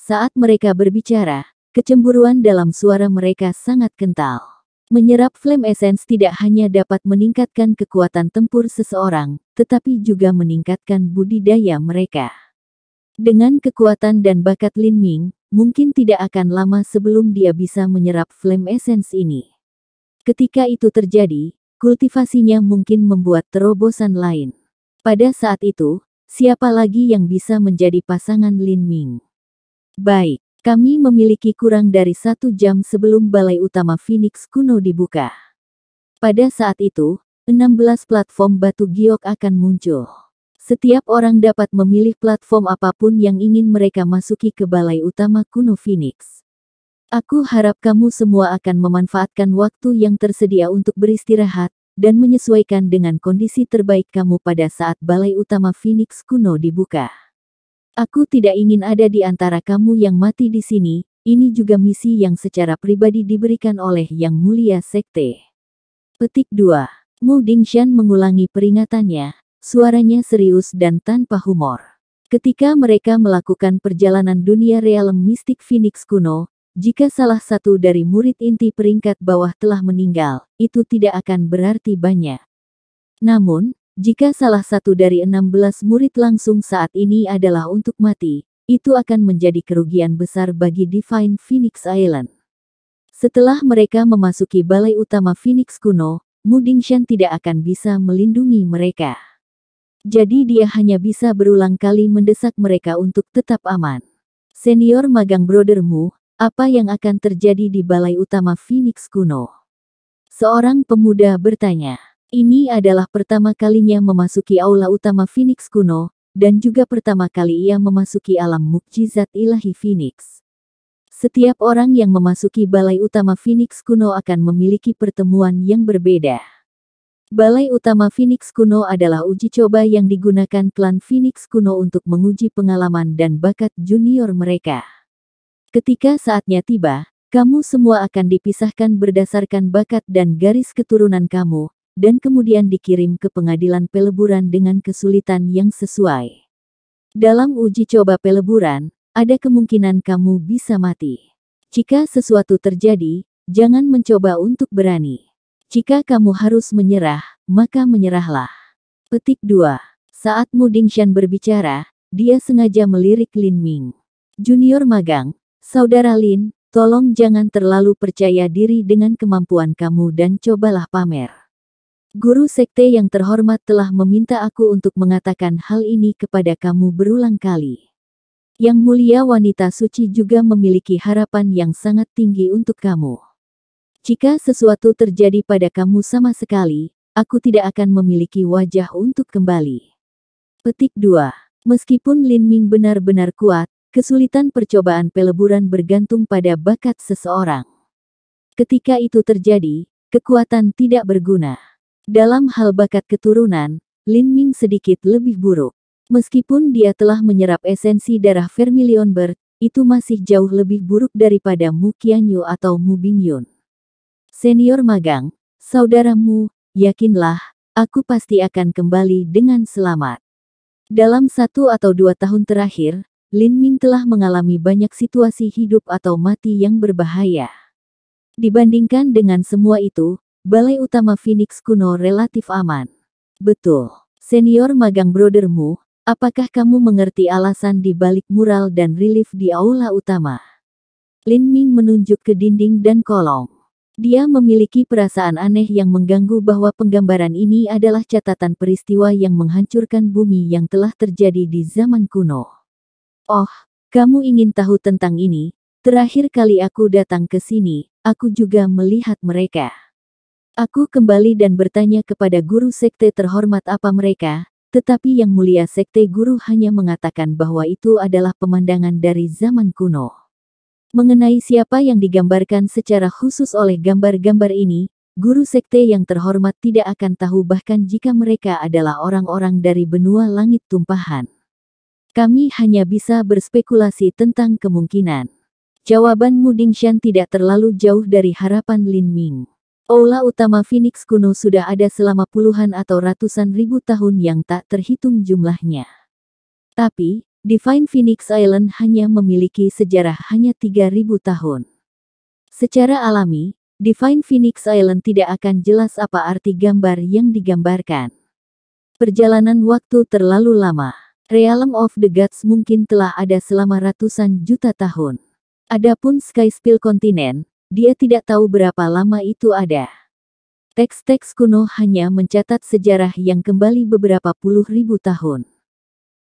Saat mereka berbicara, kecemburuan dalam suara mereka sangat kental. Menyerap flame essence tidak hanya dapat meningkatkan kekuatan tempur seseorang, tetapi juga meningkatkan budidaya mereka. Dengan kekuatan dan bakat Lin Ming, mungkin tidak akan lama sebelum dia bisa menyerap flame essence ini. Ketika itu terjadi, kultivasinya mungkin membuat terobosan lain. Pada saat itu, siapa lagi yang bisa menjadi pasangan Lin Ming? Baik, kami memiliki kurang dari satu jam sebelum balai utama Phoenix kuno dibuka. Pada saat itu, 16 platform batu giok akan muncul. Setiap orang dapat memilih platform apapun yang ingin mereka masuki ke balai utama kuno Phoenix. Aku harap kamu semua akan memanfaatkan waktu yang tersedia untuk beristirahat dan menyesuaikan dengan kondisi terbaik kamu pada saat balai utama Phoenix kuno dibuka. Aku tidak ingin ada di antara kamu yang mati di sini, ini juga misi yang secara pribadi diberikan oleh Yang Mulia Sekte. Petik 2. Mu Dingshan mengulangi peringatannya, suaranya serius dan tanpa humor. Ketika mereka melakukan perjalanan dunia realem mistik Phoenix kuno, jika salah satu dari murid inti peringkat bawah telah meninggal, itu tidak akan berarti banyak. Namun, jika salah satu dari enam belas murid langsung saat ini adalah untuk mati, itu akan menjadi kerugian besar bagi Divine Phoenix Island. Setelah mereka memasuki balai utama Phoenix kuno, Mudingshan tidak akan bisa melindungi mereka. Jadi dia hanya bisa berulang kali mendesak mereka untuk tetap aman. Senior magang brodermu, apa yang akan terjadi di balai utama Phoenix kuno? Seorang pemuda bertanya. Ini adalah pertama kalinya memasuki aula utama Phoenix kuno, dan juga pertama kali ia memasuki alam mukjizat ilahi Phoenix. Setiap orang yang memasuki balai utama Phoenix kuno akan memiliki pertemuan yang berbeda. Balai utama Phoenix kuno adalah uji coba yang digunakan klan Phoenix kuno untuk menguji pengalaman dan bakat junior mereka. Ketika saatnya tiba, kamu semua akan dipisahkan berdasarkan bakat dan garis keturunan kamu, dan kemudian dikirim ke pengadilan peleburan dengan kesulitan yang sesuai. Dalam uji coba peleburan, ada kemungkinan kamu bisa mati. Jika sesuatu terjadi, jangan mencoba untuk berani. Jika kamu harus menyerah, maka menyerahlah. Petik 2. Saat Mu Dingshan berbicara, dia sengaja melirik Lin Ming. Junior magang, saudara Lin, tolong jangan terlalu percaya diri dengan kemampuan kamu dan cobalah pamer. Guru sekte yang terhormat telah meminta aku untuk mengatakan hal ini kepada kamu berulang kali. Yang mulia wanita suci juga memiliki harapan yang sangat tinggi untuk kamu. Jika sesuatu terjadi pada kamu sama sekali, aku tidak akan memiliki wajah untuk kembali. Petik 2. Meskipun Lin Ming benar-benar kuat, kesulitan percobaan peleburan bergantung pada bakat seseorang. Ketika itu terjadi, kekuatan tidak berguna. Dalam hal bakat keturunan, Lin Ming sedikit lebih buruk. Meskipun dia telah menyerap esensi darah Vermilion Bird, itu masih jauh lebih buruk daripada Mu Qianyu atau Mu Bingyun. Senior magang, saudaramu, yakinlah, aku pasti akan kembali dengan selamat. Dalam satu atau dua tahun terakhir, Lin Ming telah mengalami banyak situasi hidup atau mati yang berbahaya. Dibandingkan dengan semua itu, balai utama Phoenix kuno relatif aman. Betul. Senior magang brodermu, apakah kamu mengerti alasan di balik mural dan relief di aula utama? Lin Ming menunjuk ke dinding dan kolong. Dia memiliki perasaan aneh yang mengganggu bahwa penggambaran ini adalah catatan peristiwa yang menghancurkan bumi yang telah terjadi di zaman kuno. Oh, kamu ingin tahu tentang ini? Terakhir kali aku datang ke sini, aku juga melihat mereka. Aku kembali dan bertanya kepada guru sekte terhormat apa mereka, tetapi yang mulia sekte guru hanya mengatakan bahwa itu adalah pemandangan dari zaman kuno. Mengenai siapa yang digambarkan secara khusus oleh gambar-gambar ini, guru sekte yang terhormat tidak akan tahu bahkan jika mereka adalah orang-orang dari benua langit tumpahan. Kami hanya bisa berspekulasi tentang kemungkinan. Jawaban Mudingshan tidak terlalu jauh dari harapan Lin Ming. Aula utama Phoenix kuno sudah ada selama puluhan atau ratusan ribu tahun yang tak terhitung jumlahnya. Tapi, Divine Phoenix Island hanya memiliki sejarah hanya 3000 tahun. Secara alami, Divine Phoenix Island tidak akan jelas apa arti gambar yang digambarkan. Perjalanan waktu terlalu lama. Realm of the Gods mungkin telah ada selama ratusan juta tahun. Adapun Sky Spill Continent, dia tidak tahu berapa lama itu ada. Teks-teks kuno hanya mencatat sejarah yang kembali beberapa puluh ribu tahun.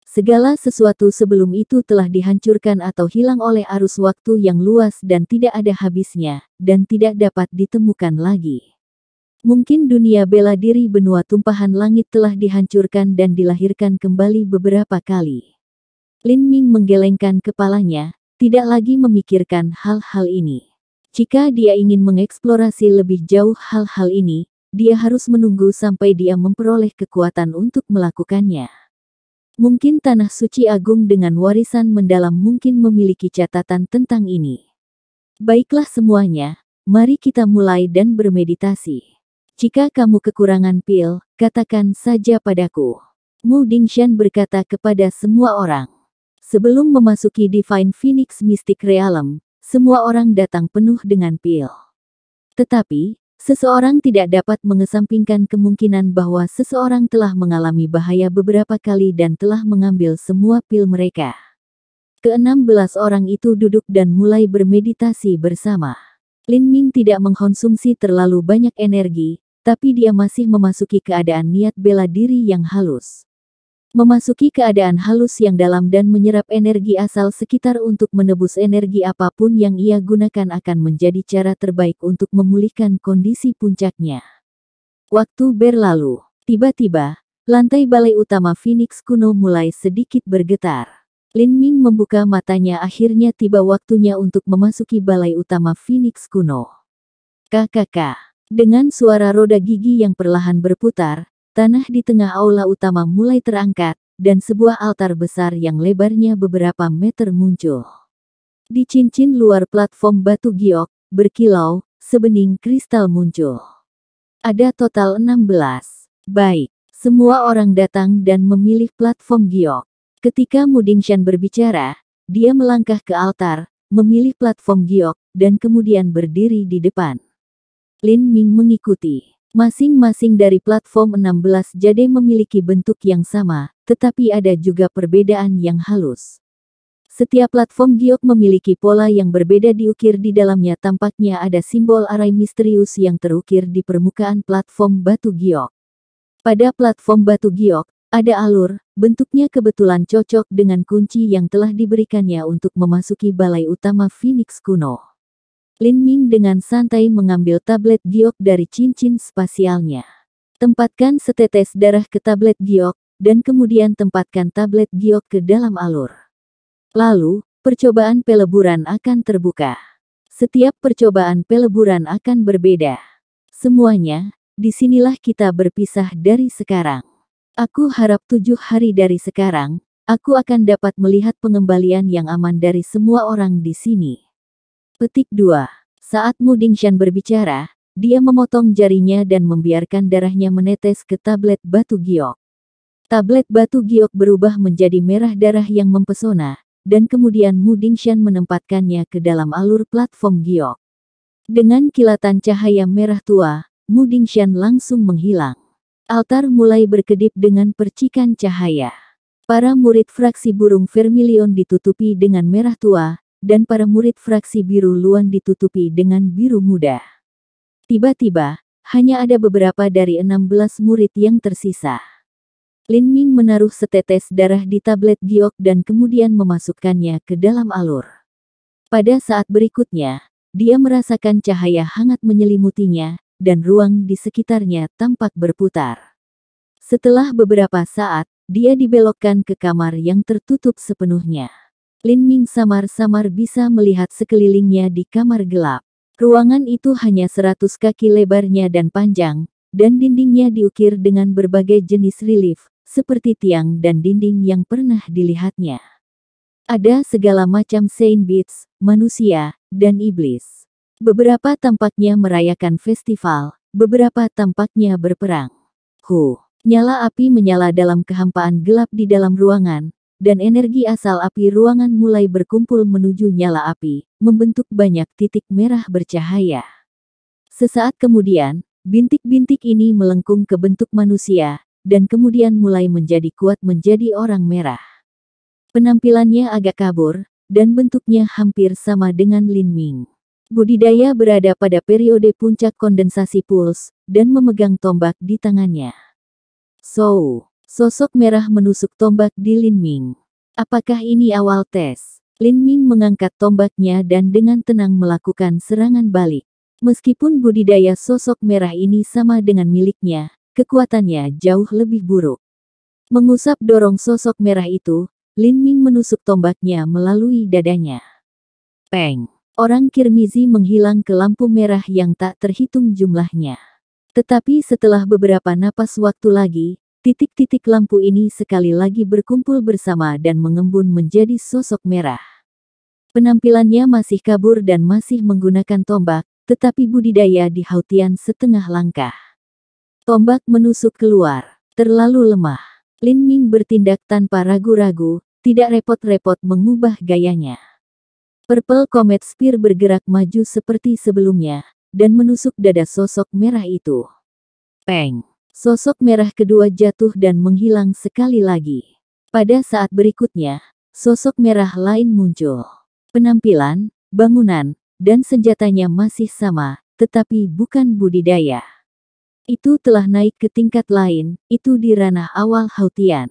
Segala sesuatu sebelum itu telah dihancurkan atau hilang oleh arus waktu yang luas dan tidak ada habisnya, dan tidak dapat ditemukan lagi. Mungkin dunia bela diri benua tumpahan langit telah dihancurkan dan dilahirkan kembali beberapa kali. Lin Ming menggelengkan kepalanya, tidak lagi memikirkan hal-hal ini. Jika dia ingin mengeksplorasi lebih jauh hal-hal ini, dia harus menunggu sampai dia memperoleh kekuatan untuk melakukannya. Mungkin Tanah Suci Agung dengan warisan mendalam mungkin memiliki catatan tentang ini. Baiklah semuanya, mari kita mulai dan bermeditasi. Jika kamu kekurangan pil, katakan saja padaku. Mu Dingshan berkata kepada semua orang. Sebelum memasuki Divine Phoenix Mystic Realm, semua orang datang penuh dengan pil. Tetapi, seseorang tidak dapat mengesampingkan kemungkinan bahwa seseorang telah mengalami bahaya beberapa kali dan telah mengambil semua pil mereka. Keenam belas orang itu duduk dan mulai bermeditasi bersama. Lin Ming tidak mengkonsumsi terlalu banyak energi, tapi dia masih memasuki keadaan niat bela diri yang halus. Memasuki keadaan halus yang dalam dan menyerap energi asal sekitar untuk menebus energi apapun yang ia gunakan akan menjadi cara terbaik untuk memulihkan kondisi puncaknya. Waktu berlalu, tiba-tiba, lantai balai utama Phoenix kuno mulai sedikit bergetar. Lin Ming membuka matanya akhirnya tiba waktunya untuk memasuki balai utama Phoenix kuno. KKK. Dengan suara roda gigi yang perlahan berputar, Tanah di tengah aula utama mulai terangkat, dan sebuah altar besar yang lebarnya beberapa meter muncul. Di cincin luar platform batu giok, berkilau, sebening kristal muncul. Ada total 16. Baik, semua orang datang dan memilih platform giok. Ketika Mudingshan berbicara, dia melangkah ke altar, memilih platform giok, dan kemudian berdiri di depan. Lin Ming mengikuti. Masing-masing dari platform 16 jadi memiliki bentuk yang sama, tetapi ada juga perbedaan yang halus. Setiap platform giok memiliki pola yang berbeda diukir di dalamnya tampaknya ada simbol arai misterius yang terukir di permukaan platform batu giok. Pada platform batu giok, ada alur, bentuknya kebetulan cocok dengan kunci yang telah diberikannya untuk memasuki balai utama Phoenix kuno. Lin Ming dengan santai mengambil tablet giok dari cincin spasialnya. Tempatkan setetes darah ke tablet giok, dan kemudian tempatkan tablet giok ke dalam alur. Lalu, percobaan peleburan akan terbuka. Setiap percobaan peleburan akan berbeda. Semuanya, disinilah kita berpisah dari sekarang. Aku harap tujuh hari dari sekarang, aku akan dapat melihat pengembalian yang aman dari semua orang di sini. Petik 2. Saat Dingshan berbicara, dia memotong jarinya dan membiarkan darahnya menetes ke tablet batu giok. Tablet batu giok berubah menjadi merah darah yang mempesona, dan kemudian Dingshan menempatkannya ke dalam alur platform giok. Dengan kilatan cahaya merah tua, Dingshan langsung menghilang. Altar mulai berkedip dengan percikan cahaya. Para murid fraksi burung vermilion ditutupi dengan merah tua, dan para murid fraksi biru Luan ditutupi dengan biru muda. Tiba-tiba, hanya ada beberapa dari 16 murid yang tersisa. Lin Ming menaruh setetes darah di tablet giok dan kemudian memasukkannya ke dalam alur. Pada saat berikutnya, dia merasakan cahaya hangat menyelimutinya, dan ruang di sekitarnya tampak berputar. Setelah beberapa saat, dia dibelokkan ke kamar yang tertutup sepenuhnya. Lin Ming samar-samar bisa melihat sekelilingnya di kamar gelap. Ruangan itu hanya seratus kaki lebarnya dan panjang, dan dindingnya diukir dengan berbagai jenis relief, seperti tiang dan dinding yang pernah dilihatnya. Ada segala macam saint beats, manusia, dan iblis. Beberapa tampaknya merayakan festival, beberapa tampaknya berperang. Hu, nyala api menyala dalam kehampaan gelap di dalam ruangan, dan energi asal api ruangan mulai berkumpul menuju nyala api, membentuk banyak titik merah bercahaya. Sesaat kemudian, bintik-bintik ini melengkung ke bentuk manusia, dan kemudian mulai menjadi kuat menjadi orang merah. Penampilannya agak kabur, dan bentuknya hampir sama dengan Lin Ming. Budidaya berada pada periode puncak kondensasi puls, dan memegang tombak di tangannya. So, Sosok merah menusuk tombak di Lin Ming. Apakah ini awal tes? Lin Ming mengangkat tombaknya dan dengan tenang melakukan serangan balik. Meskipun budidaya sosok merah ini sama dengan miliknya, kekuatannya jauh lebih buruk. Mengusap dorong sosok merah itu, Lin Ming menusuk tombaknya melalui dadanya. Peng! Orang Kirmizi menghilang ke lampu merah yang tak terhitung jumlahnya. Tetapi setelah beberapa napas waktu lagi, Titik-titik lampu ini sekali lagi berkumpul bersama dan mengembun menjadi sosok merah. Penampilannya masih kabur dan masih menggunakan tombak, tetapi budidaya di Hautian setengah langkah. Tombak menusuk keluar, terlalu lemah. Lin Ming bertindak tanpa ragu-ragu, tidak repot-repot mengubah gayanya. Purple Comet Spear bergerak maju seperti sebelumnya, dan menusuk dada sosok merah itu. Peng! Sosok merah kedua jatuh dan menghilang sekali lagi. Pada saat berikutnya, sosok merah lain muncul. Penampilan, bangunan, dan senjatanya masih sama, tetapi bukan budidaya. Itu telah naik ke tingkat lain, itu di ranah awal Hautian.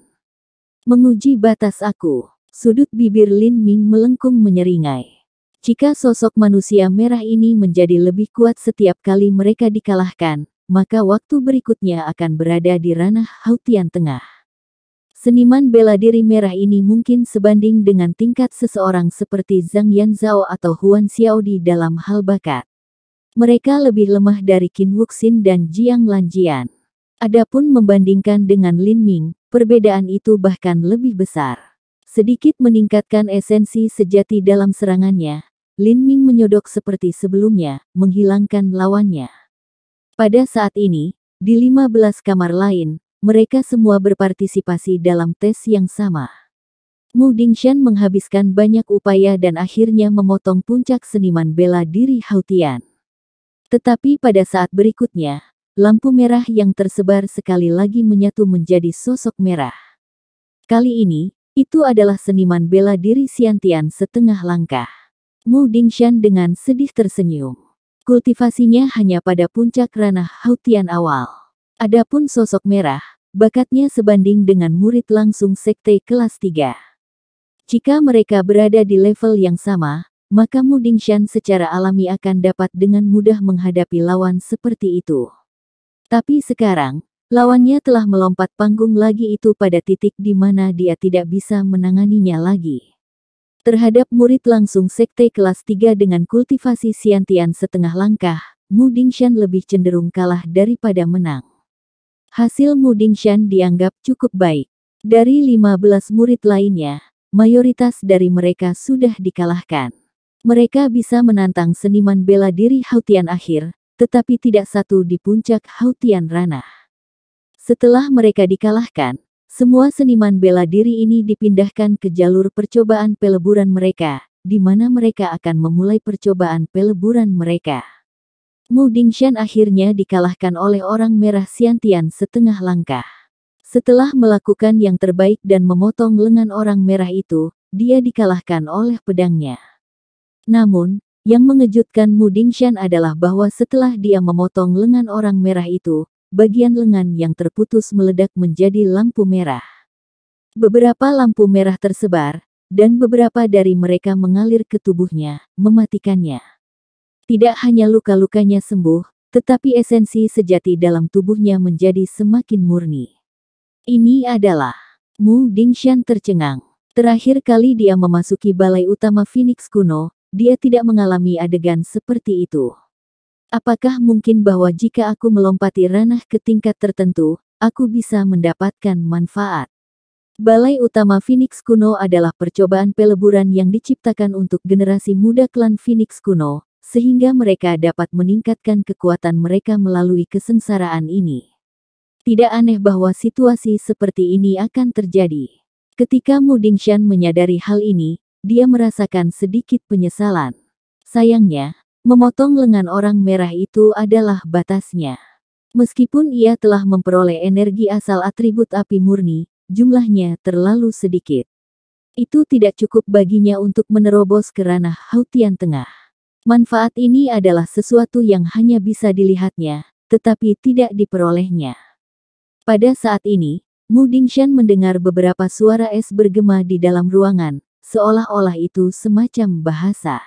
Menguji batas aku, sudut bibir Lin Ming melengkung menyeringai. Jika sosok manusia merah ini menjadi lebih kuat setiap kali mereka dikalahkan, maka waktu berikutnya akan berada di ranah Hautian Tengah. Seniman bela diri merah ini mungkin sebanding dengan tingkat seseorang seperti Zhang Yanzhao atau Huan Xiaodi dalam hal bakat. Mereka lebih lemah dari Qin Wuxin dan Jiang Lanjian. Adapun membandingkan dengan Lin Ming, perbedaan itu bahkan lebih besar. Sedikit meningkatkan esensi sejati dalam serangannya, Lin Ming menyodok seperti sebelumnya, menghilangkan lawannya. Pada saat ini, di 15 kamar lain, mereka semua berpartisipasi dalam tes yang sama. Mu Dingshan menghabiskan banyak upaya dan akhirnya memotong puncak seniman bela diri Hautian. Tetapi pada saat berikutnya, lampu merah yang tersebar sekali lagi menyatu menjadi sosok merah. Kali ini, itu adalah seniman bela diri Siantian setengah langkah. Mu Dingshan dengan sedih tersenyum. Kultivasinya hanya pada puncak ranah Hautian awal. Adapun sosok merah, bakatnya sebanding dengan murid langsung sekte kelas 3. Jika mereka berada di level yang sama, maka Mudingshan secara alami akan dapat dengan mudah menghadapi lawan seperti itu. Tapi sekarang, lawannya telah melompat panggung lagi itu pada titik di mana dia tidak bisa menanganinya lagi terhadap murid langsung sekte kelas 3 dengan kultivasi siantian setengah langkah, Mu Mudingshan lebih cenderung kalah daripada menang. Hasil Mu Mudingshan dianggap cukup baik. Dari 15 murid lainnya, mayoritas dari mereka sudah dikalahkan. Mereka bisa menantang seniman bela diri Hautian akhir, tetapi tidak satu di puncak Hautian ranah. Setelah mereka dikalahkan, semua seniman bela diri ini dipindahkan ke jalur percobaan peleburan mereka, di mana mereka akan memulai percobaan peleburan mereka. Mu Dingshan akhirnya dikalahkan oleh orang merah Siantian setengah langkah. Setelah melakukan yang terbaik dan memotong lengan orang merah itu, dia dikalahkan oleh pedangnya. Namun, yang mengejutkan Mu Dingshan adalah bahwa setelah dia memotong lengan orang merah itu, bagian lengan yang terputus meledak menjadi lampu merah. Beberapa lampu merah tersebar, dan beberapa dari mereka mengalir ke tubuhnya, mematikannya. Tidak hanya luka-lukanya sembuh, tetapi esensi sejati dalam tubuhnya menjadi semakin murni. Ini adalah Mu Dingshan tercengang. Terakhir kali dia memasuki balai utama Phoenix kuno, dia tidak mengalami adegan seperti itu. Apakah mungkin bahwa jika aku melompati ranah ke tingkat tertentu, aku bisa mendapatkan manfaat? Balai utama Phoenix kuno adalah percobaan peleburan yang diciptakan untuk generasi muda klan Phoenix kuno, sehingga mereka dapat meningkatkan kekuatan mereka melalui kesengsaraan ini. Tidak aneh bahwa situasi seperti ini akan terjadi. Ketika Mu Dingshan menyadari hal ini, dia merasakan sedikit penyesalan. Sayangnya, Memotong lengan orang merah itu adalah batasnya. Meskipun ia telah memperoleh energi asal atribut api murni, jumlahnya terlalu sedikit. Itu tidak cukup baginya untuk menerobos ke ranah Hautian Tengah. Manfaat ini adalah sesuatu yang hanya bisa dilihatnya, tetapi tidak diperolehnya. Pada saat ini, Mu Dingshan mendengar beberapa suara es bergema di dalam ruangan, seolah-olah itu semacam bahasa.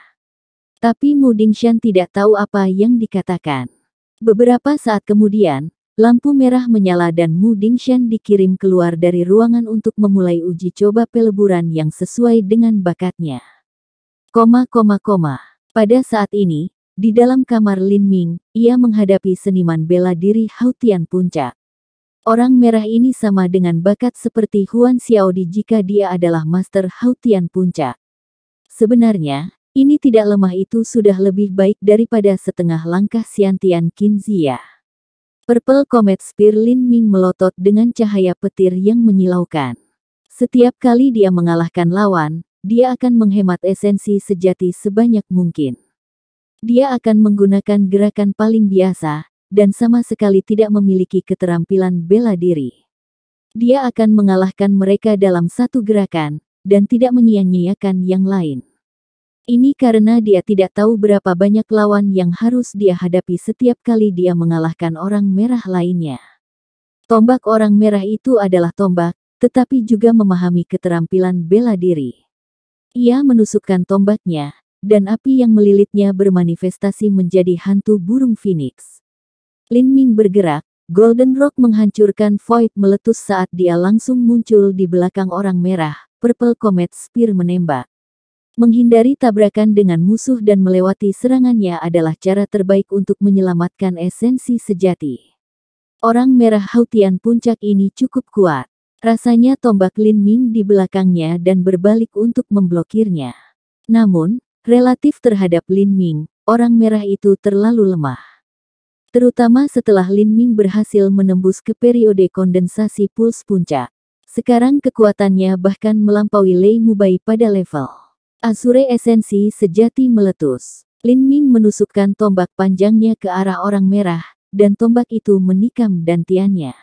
Tapi Mu Dingshan tidak tahu apa yang dikatakan. Beberapa saat kemudian, lampu merah menyala dan Mu Dingshan dikirim keluar dari ruangan untuk memulai uji coba peleburan yang sesuai dengan bakatnya. Koma, koma, koma. Pada saat ini, di dalam kamar Lin Ming, ia menghadapi seniman bela diri Hautian Puncak. Orang merah ini sama dengan bakat seperti Huan Xiaodi jika dia adalah Master Hautian Puncak. Sebenarnya, ini tidak lemah itu sudah lebih baik daripada setengah langkah Siantian Kinzia. Purple Comet Spear Lin Ming melotot dengan cahaya petir yang menyilaukan. Setiap kali dia mengalahkan lawan, dia akan menghemat esensi sejati sebanyak mungkin. Dia akan menggunakan gerakan paling biasa, dan sama sekali tidak memiliki keterampilan bela diri. Dia akan mengalahkan mereka dalam satu gerakan, dan tidak menyia-nyiakan yang lain. Ini karena dia tidak tahu berapa banyak lawan yang harus dia hadapi setiap kali dia mengalahkan orang merah lainnya. Tombak orang merah itu adalah tombak, tetapi juga memahami keterampilan bela diri. Ia menusukkan tombaknya, dan api yang melilitnya bermanifestasi menjadi hantu burung phoenix. Lin Ming bergerak, Golden Rock menghancurkan Void meletus saat dia langsung muncul di belakang orang merah, Purple Comet Spear menembak. Menghindari tabrakan dengan musuh dan melewati serangannya adalah cara terbaik untuk menyelamatkan esensi sejati. Orang merah Hautian puncak ini cukup kuat. Rasanya tombak Lin Ming di belakangnya dan berbalik untuk memblokirnya. Namun, relatif terhadap Lin Ming, orang merah itu terlalu lemah. Terutama setelah Lin Ming berhasil menembus ke periode kondensasi puls puncak. Sekarang kekuatannya bahkan melampaui Lei Mubai pada level Azure esensi sejati meletus. Lin Ming menusukkan tombak panjangnya ke arah orang merah, dan tombak itu menikam dantiannya.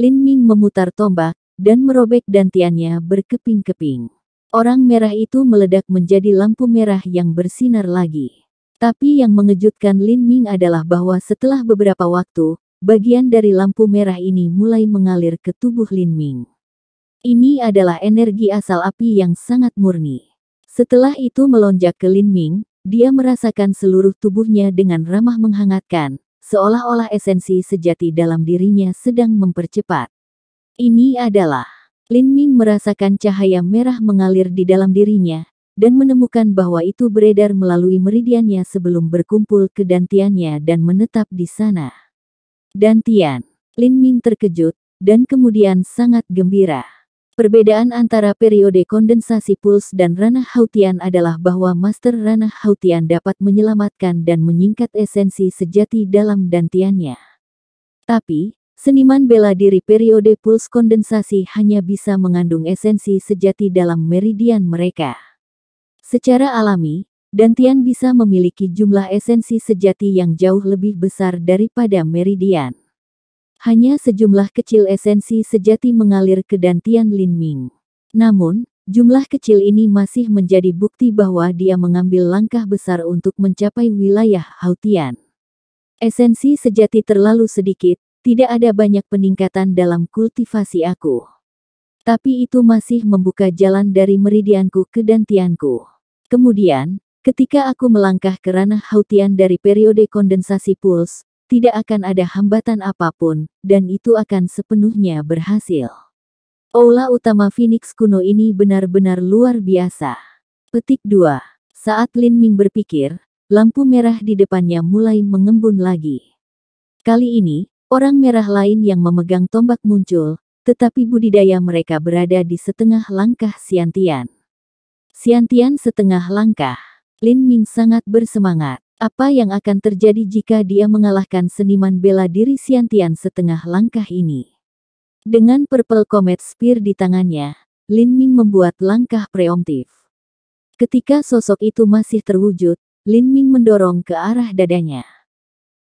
Lin Ming memutar tombak, dan merobek dantiannya berkeping-keping. Orang merah itu meledak menjadi lampu merah yang bersinar lagi. Tapi yang mengejutkan Lin Ming adalah bahwa setelah beberapa waktu, bagian dari lampu merah ini mulai mengalir ke tubuh Lin Ming. Ini adalah energi asal api yang sangat murni. Setelah itu melonjak ke Lin Ming, dia merasakan seluruh tubuhnya dengan ramah menghangatkan, seolah-olah esensi sejati dalam dirinya sedang mempercepat. Ini adalah Lin Ming merasakan cahaya merah mengalir di dalam dirinya, dan menemukan bahwa itu beredar melalui meridiannya sebelum berkumpul ke dantiannya dan menetap di sana. Dantian, Lin Ming terkejut, dan kemudian sangat gembira. Perbedaan antara periode kondensasi puls dan ranah Hautian adalah bahwa master ranah Hautian dapat menyelamatkan dan menyingkat esensi sejati dalam dantiannya. Tapi, seniman bela diri periode puls kondensasi hanya bisa mengandung esensi sejati dalam meridian mereka. Secara alami, dantian bisa memiliki jumlah esensi sejati yang jauh lebih besar daripada meridian. Hanya sejumlah kecil esensi sejati mengalir ke Dantian Lin Ming. Namun, jumlah kecil ini masih menjadi bukti bahwa dia mengambil langkah besar untuk mencapai wilayah Hautian. Esensi sejati terlalu sedikit, tidak ada banyak peningkatan dalam kultivasi aku. Tapi itu masih membuka jalan dari meridianku ke dantianku. Kemudian, ketika aku melangkah ke ranah Hautian dari periode kondensasi puls, tidak akan ada hambatan apapun, dan itu akan sepenuhnya berhasil. Ola utama Phoenix kuno ini benar-benar luar biasa. Petik 2. Saat Lin Ming berpikir, lampu merah di depannya mulai mengembun lagi. Kali ini, orang merah lain yang memegang tombak muncul, tetapi budidaya mereka berada di setengah langkah Siantian. Siantian setengah langkah. Lin Ming sangat bersemangat. Apa yang akan terjadi jika dia mengalahkan seniman bela diri Siantian setengah langkah ini? Dengan Purple Comet Spear di tangannya, Lin Ming membuat langkah preemptif. Ketika sosok itu masih terwujud, Lin Ming mendorong ke arah dadanya.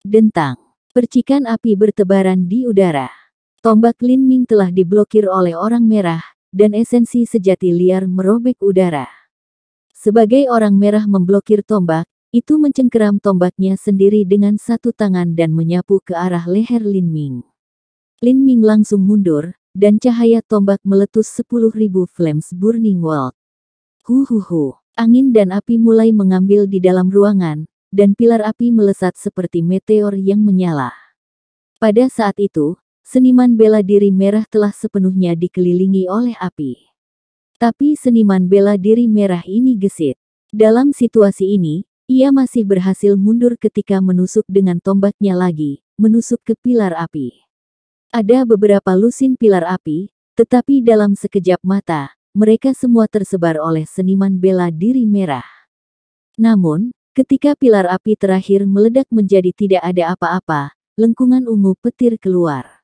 Dentang, percikan api bertebaran di udara. Tombak Lin Ming telah diblokir oleh orang merah, dan esensi sejati liar merobek udara. Sebagai orang merah memblokir tombak, itu mencengkeram tombaknya sendiri dengan satu tangan dan menyapu ke arah leher Lin Ming. Lin Ming langsung mundur, dan cahaya tombak meletus sepuluh ribu flames burning world. Huhuhu, angin dan api mulai mengambil di dalam ruangan, dan pilar api melesat seperti meteor yang menyala. Pada saat itu, seniman bela diri merah telah sepenuhnya dikelilingi oleh api. Tapi seniman bela diri merah ini gesit. Dalam situasi ini, ia masih berhasil mundur ketika menusuk dengan tombaknya lagi, menusuk ke pilar api. Ada beberapa lusin pilar api, tetapi dalam sekejap mata, mereka semua tersebar oleh seniman bela diri merah. Namun, ketika pilar api terakhir meledak menjadi tidak ada apa-apa, lengkungan ungu petir keluar.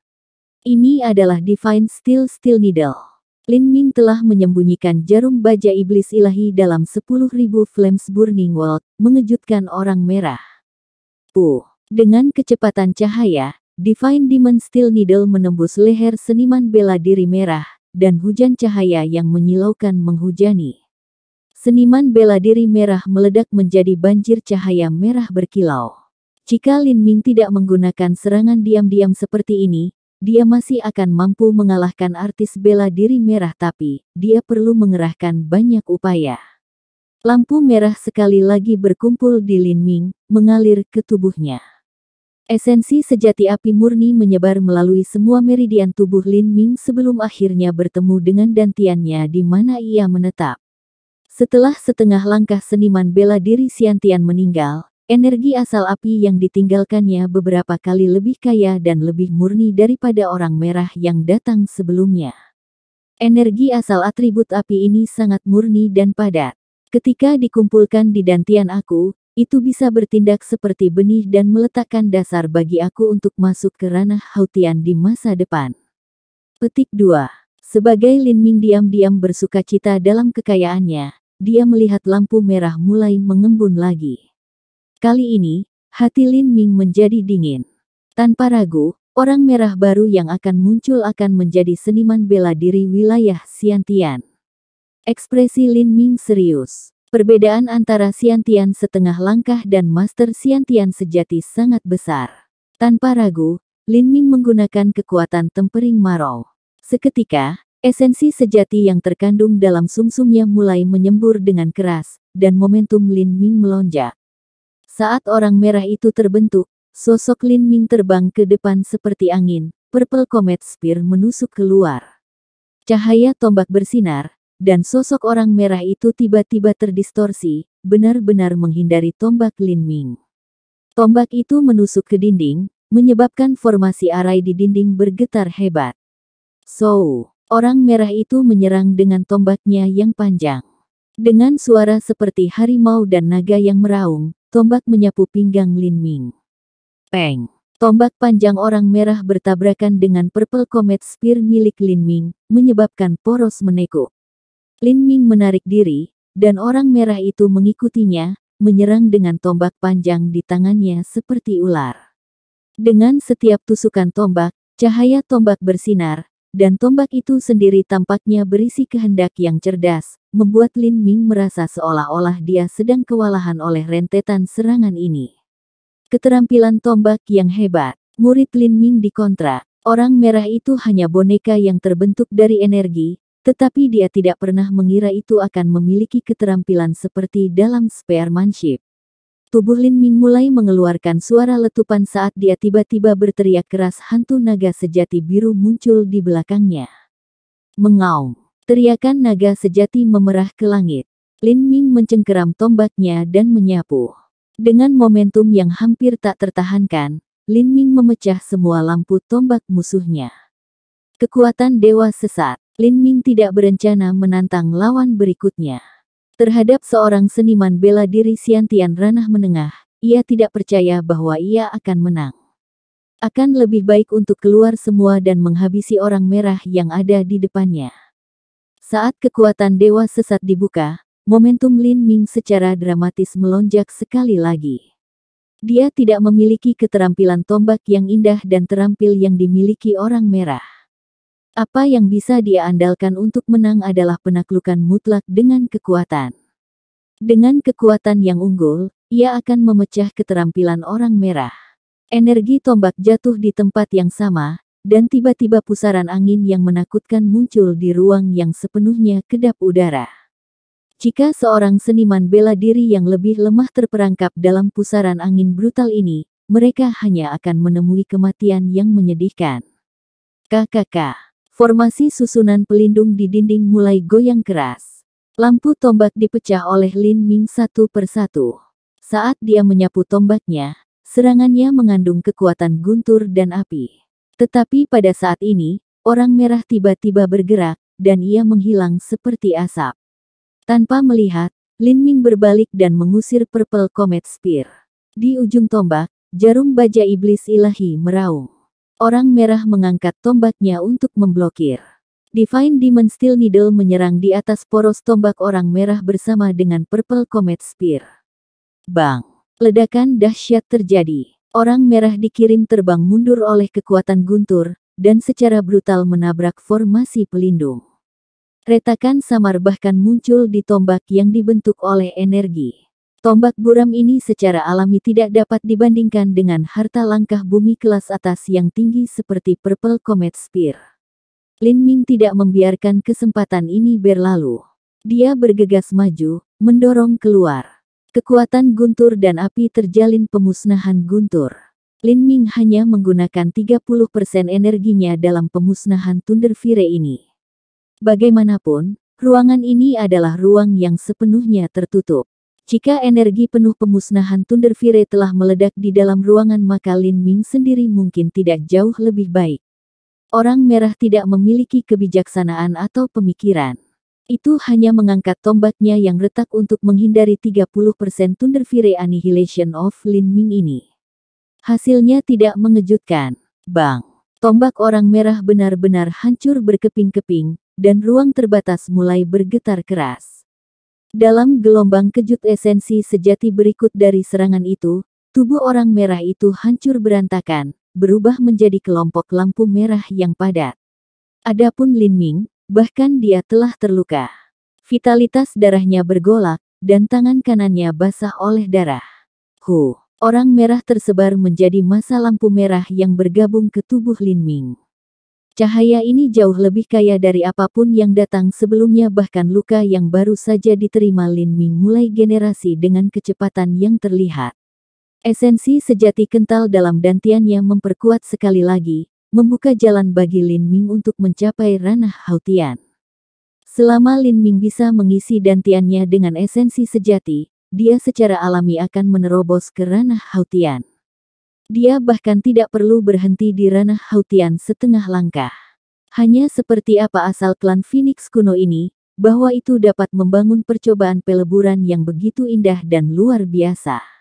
Ini adalah Divine Steel Steel Needle. Lin Ming telah menyembunyikan jarum baja iblis ilahi dalam 10.000 flames burning world, mengejutkan orang merah. Puh! Dengan kecepatan cahaya, Divine Demon Steel Needle menembus leher seniman bela diri merah, dan hujan cahaya yang menyilaukan menghujani. Seniman bela diri merah meledak menjadi banjir cahaya merah berkilau. Jika Lin Ming tidak menggunakan serangan diam-diam seperti ini, dia masih akan mampu mengalahkan artis bela diri merah tapi, dia perlu mengerahkan banyak upaya. Lampu merah sekali lagi berkumpul di Lin Ming, mengalir ke tubuhnya. Esensi sejati api murni menyebar melalui semua meridian tubuh Lin Ming sebelum akhirnya bertemu dengan dantiannya di mana ia menetap. Setelah setengah langkah seniman bela diri Siantian meninggal, Energi asal api yang ditinggalkannya beberapa kali lebih kaya dan lebih murni daripada orang merah yang datang sebelumnya. Energi asal atribut api ini sangat murni dan padat. Ketika dikumpulkan di dantian aku, itu bisa bertindak seperti benih dan meletakkan dasar bagi aku untuk masuk ke ranah hautian di masa depan. Petik 2. Sebagai Lin Ming diam-diam bersuka cita dalam kekayaannya, dia melihat lampu merah mulai mengembun lagi. Kali ini, hati Lin Ming menjadi dingin. Tanpa ragu, orang merah baru yang akan muncul akan menjadi seniman bela diri wilayah Siantian. Ekspresi Lin Ming serius. Perbedaan antara Siantian setengah langkah dan Master Siantian sejati sangat besar. Tanpa ragu, Lin Ming menggunakan kekuatan tempering marau. Seketika, Esensi sejati yang terkandung dalam sumsumnya mulai menyembur dengan keras, dan momentum Lin Ming melonjak. Saat orang merah itu terbentuk, sosok Lin Ming terbang ke depan seperti angin, Purple Comet Spear menusuk keluar. Cahaya tombak bersinar, dan sosok orang merah itu tiba-tiba terdistorsi, benar-benar menghindari tombak Lin Ming. Tombak itu menusuk ke dinding, menyebabkan formasi arai di dinding bergetar hebat. So, orang merah itu menyerang dengan tombaknya yang panjang. Dengan suara seperti harimau dan naga yang meraung, Tombak menyapu pinggang Lin Ming. Peng. Tombak panjang orang merah bertabrakan dengan purple comet spear milik Lin Ming, menyebabkan poros menekuk. Lin Ming menarik diri, dan orang merah itu mengikutinya, menyerang dengan tombak panjang di tangannya seperti ular. Dengan setiap tusukan tombak, cahaya tombak bersinar, dan tombak itu sendiri tampaknya berisi kehendak yang cerdas, membuat Lin Ming merasa seolah-olah dia sedang kewalahan oleh rentetan serangan ini. Keterampilan tombak yang hebat, murid Lin Ming dikontra. Orang merah itu hanya boneka yang terbentuk dari energi, tetapi dia tidak pernah mengira itu akan memiliki keterampilan seperti dalam spearmanship. Tubuh Lin Ming mulai mengeluarkan suara letupan saat dia tiba-tiba berteriak keras hantu naga sejati biru muncul di belakangnya. Mengaum. Teriakan naga sejati memerah ke langit. Lin Ming mencengkeram tombaknya dan menyapu. Dengan momentum yang hampir tak tertahankan, Lin Ming memecah semua lampu tombak musuhnya. Kekuatan dewa sesat, Lin Ming tidak berencana menantang lawan berikutnya. Terhadap seorang seniman bela diri Siantian ranah menengah, ia tidak percaya bahwa ia akan menang. Akan lebih baik untuk keluar semua dan menghabisi orang merah yang ada di depannya. Saat kekuatan dewa sesat dibuka, momentum Lin Ming secara dramatis melonjak sekali lagi. Dia tidak memiliki keterampilan tombak yang indah dan terampil yang dimiliki orang merah. Apa yang bisa dia andalkan untuk menang adalah penaklukan mutlak dengan kekuatan. Dengan kekuatan yang unggul, ia akan memecah keterampilan orang merah. Energi tombak jatuh di tempat yang sama, dan tiba-tiba pusaran angin yang menakutkan muncul di ruang yang sepenuhnya kedap udara. Jika seorang seniman bela diri yang lebih lemah terperangkap dalam pusaran angin brutal ini, mereka hanya akan menemui kematian yang menyedihkan. KKK, formasi susunan pelindung di dinding mulai goyang keras. Lampu tombak dipecah oleh Lin Ming satu persatu. Saat dia menyapu tombaknya, serangannya mengandung kekuatan guntur dan api. Tetapi pada saat ini, orang merah tiba-tiba bergerak, dan ia menghilang seperti asap. Tanpa melihat, Lin Ming berbalik dan mengusir Purple Comet Spear. Di ujung tombak, jarum baja iblis ilahi meraung. Orang merah mengangkat tombaknya untuk memblokir. Divine Demon Steel Needle menyerang di atas poros tombak orang merah bersama dengan Purple Comet Spear. Bang! Ledakan dahsyat terjadi. Orang merah dikirim terbang mundur oleh kekuatan guntur, dan secara brutal menabrak formasi pelindung. Retakan samar bahkan muncul di tombak yang dibentuk oleh energi. Tombak buram ini secara alami tidak dapat dibandingkan dengan harta langkah bumi kelas atas yang tinggi seperti Purple Comet Spear. Lin Ming tidak membiarkan kesempatan ini berlalu. Dia bergegas maju, mendorong keluar. Kekuatan guntur dan api terjalin pemusnahan guntur. Lin Ming hanya menggunakan 30% energinya dalam pemusnahan Thunder Fire ini. Bagaimanapun, ruangan ini adalah ruang yang sepenuhnya tertutup. Jika energi penuh pemusnahan Thunder Fire telah meledak di dalam ruangan maka Lin Ming sendiri mungkin tidak jauh lebih baik. Orang merah tidak memiliki kebijaksanaan atau pemikiran. Itu hanya mengangkat tombaknya yang retak untuk menghindari 30% Tundervire Annihilation of Lin Ming ini. Hasilnya tidak mengejutkan. Bang! Tombak orang merah benar-benar hancur berkeping-keping, dan ruang terbatas mulai bergetar keras. Dalam gelombang kejut esensi sejati berikut dari serangan itu, tubuh orang merah itu hancur berantakan, berubah menjadi kelompok lampu merah yang padat. Adapun Lin Ming, Bahkan dia telah terluka. Vitalitas darahnya bergolak, dan tangan kanannya basah oleh darah. Hu, orang merah tersebar menjadi masa lampu merah yang bergabung ke tubuh Lin Ming. Cahaya ini jauh lebih kaya dari apapun yang datang sebelumnya bahkan luka yang baru saja diterima Lin Ming mulai generasi dengan kecepatan yang terlihat. Esensi sejati kental dalam dantiannya memperkuat sekali lagi, membuka jalan bagi Lin Ming untuk mencapai ranah Hautian. Selama Lin Ming bisa mengisi dantiannya dengan esensi sejati, dia secara alami akan menerobos ke ranah Hautian. Dia bahkan tidak perlu berhenti di ranah Hautian setengah langkah. Hanya seperti apa asal klan Phoenix kuno ini, bahwa itu dapat membangun percobaan peleburan yang begitu indah dan luar biasa.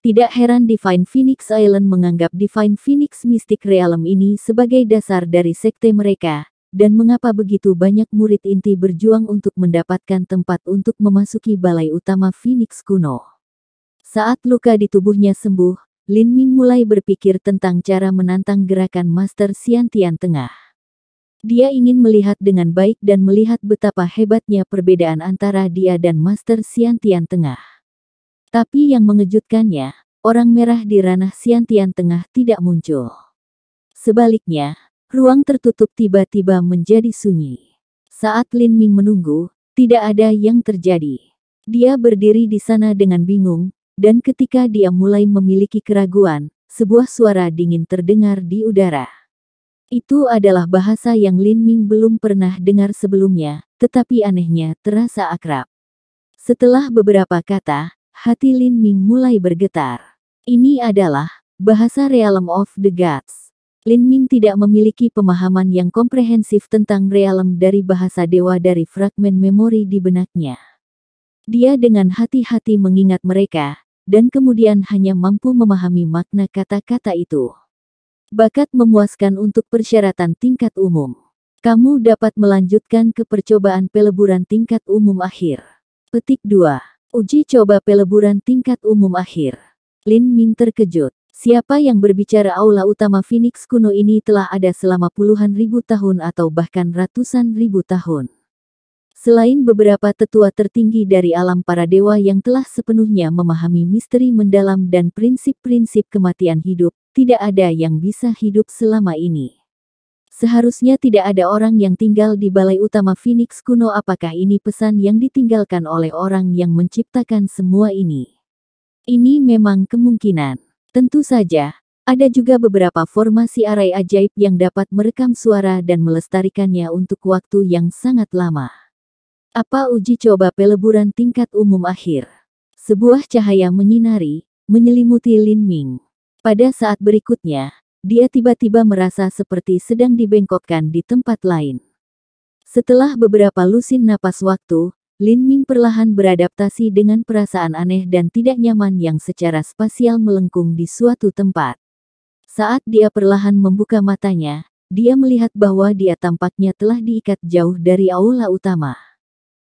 Tidak heran Divine Phoenix Island menganggap Divine Phoenix Mystic Realm ini sebagai dasar dari sekte mereka, dan mengapa begitu banyak murid inti berjuang untuk mendapatkan tempat untuk memasuki balai utama Phoenix kuno. Saat luka di tubuhnya sembuh, Lin Ming mulai berpikir tentang cara menantang gerakan Master Xiantian Tengah. Dia ingin melihat dengan baik dan melihat betapa hebatnya perbedaan antara dia dan Master Xiantian Tengah. Tapi yang mengejutkannya, orang merah di ranah Siantian Tengah tidak muncul. Sebaliknya, ruang tertutup tiba-tiba menjadi sunyi. Saat Lin Ming menunggu, tidak ada yang terjadi. Dia berdiri di sana dengan bingung, dan ketika dia mulai memiliki keraguan, sebuah suara dingin terdengar di udara. Itu adalah bahasa yang Lin Ming belum pernah dengar sebelumnya, tetapi anehnya terasa akrab. Setelah beberapa kata, Hati Lin Ming mulai bergetar. Ini adalah bahasa Realm of the Gods. Lin Ming tidak memiliki pemahaman yang komprehensif tentang realm dari bahasa dewa dari fragmen memori di benaknya. Dia dengan hati-hati mengingat mereka, dan kemudian hanya mampu memahami makna kata-kata itu. Bakat memuaskan untuk persyaratan tingkat umum. Kamu dapat melanjutkan ke percobaan peleburan tingkat umum akhir. Petik 2. Uji coba peleburan tingkat umum akhir. Lin Ming terkejut. Siapa yang berbicara aula utama Phoenix kuno ini telah ada selama puluhan ribu tahun atau bahkan ratusan ribu tahun. Selain beberapa tetua tertinggi dari alam para dewa yang telah sepenuhnya memahami misteri mendalam dan prinsip-prinsip kematian hidup, tidak ada yang bisa hidup selama ini. Seharusnya tidak ada orang yang tinggal di balai utama Phoenix kuno apakah ini pesan yang ditinggalkan oleh orang yang menciptakan semua ini. Ini memang kemungkinan. Tentu saja, ada juga beberapa formasi arai ajaib yang dapat merekam suara dan melestarikannya untuk waktu yang sangat lama. Apa uji coba peleburan tingkat umum akhir? Sebuah cahaya menyinari, menyelimuti Lin Ming. Pada saat berikutnya, dia tiba-tiba merasa seperti sedang dibengkokkan di tempat lain. Setelah beberapa lusin napas waktu, Lin Ming perlahan beradaptasi dengan perasaan aneh dan tidak nyaman yang secara spasial melengkung di suatu tempat. Saat dia perlahan membuka matanya, dia melihat bahwa dia tampaknya telah diikat jauh dari aula utama.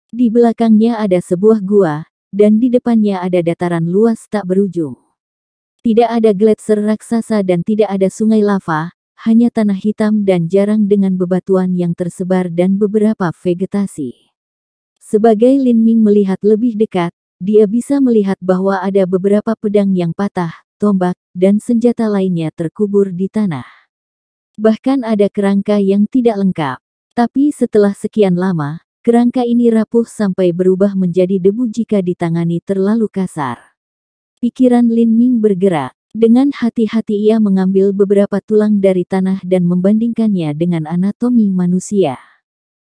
Di belakangnya ada sebuah gua, dan di depannya ada dataran luas tak berujung. Tidak ada gletser raksasa dan tidak ada sungai lava, hanya tanah hitam dan jarang dengan bebatuan yang tersebar dan beberapa vegetasi. Sebagai Lin Ming melihat lebih dekat, dia bisa melihat bahwa ada beberapa pedang yang patah, tombak, dan senjata lainnya terkubur di tanah. Bahkan ada kerangka yang tidak lengkap. Tapi setelah sekian lama, kerangka ini rapuh sampai berubah menjadi debu jika ditangani terlalu kasar. Pikiran Lin Ming bergerak. Dengan hati-hati ia mengambil beberapa tulang dari tanah dan membandingkannya dengan anatomi manusia.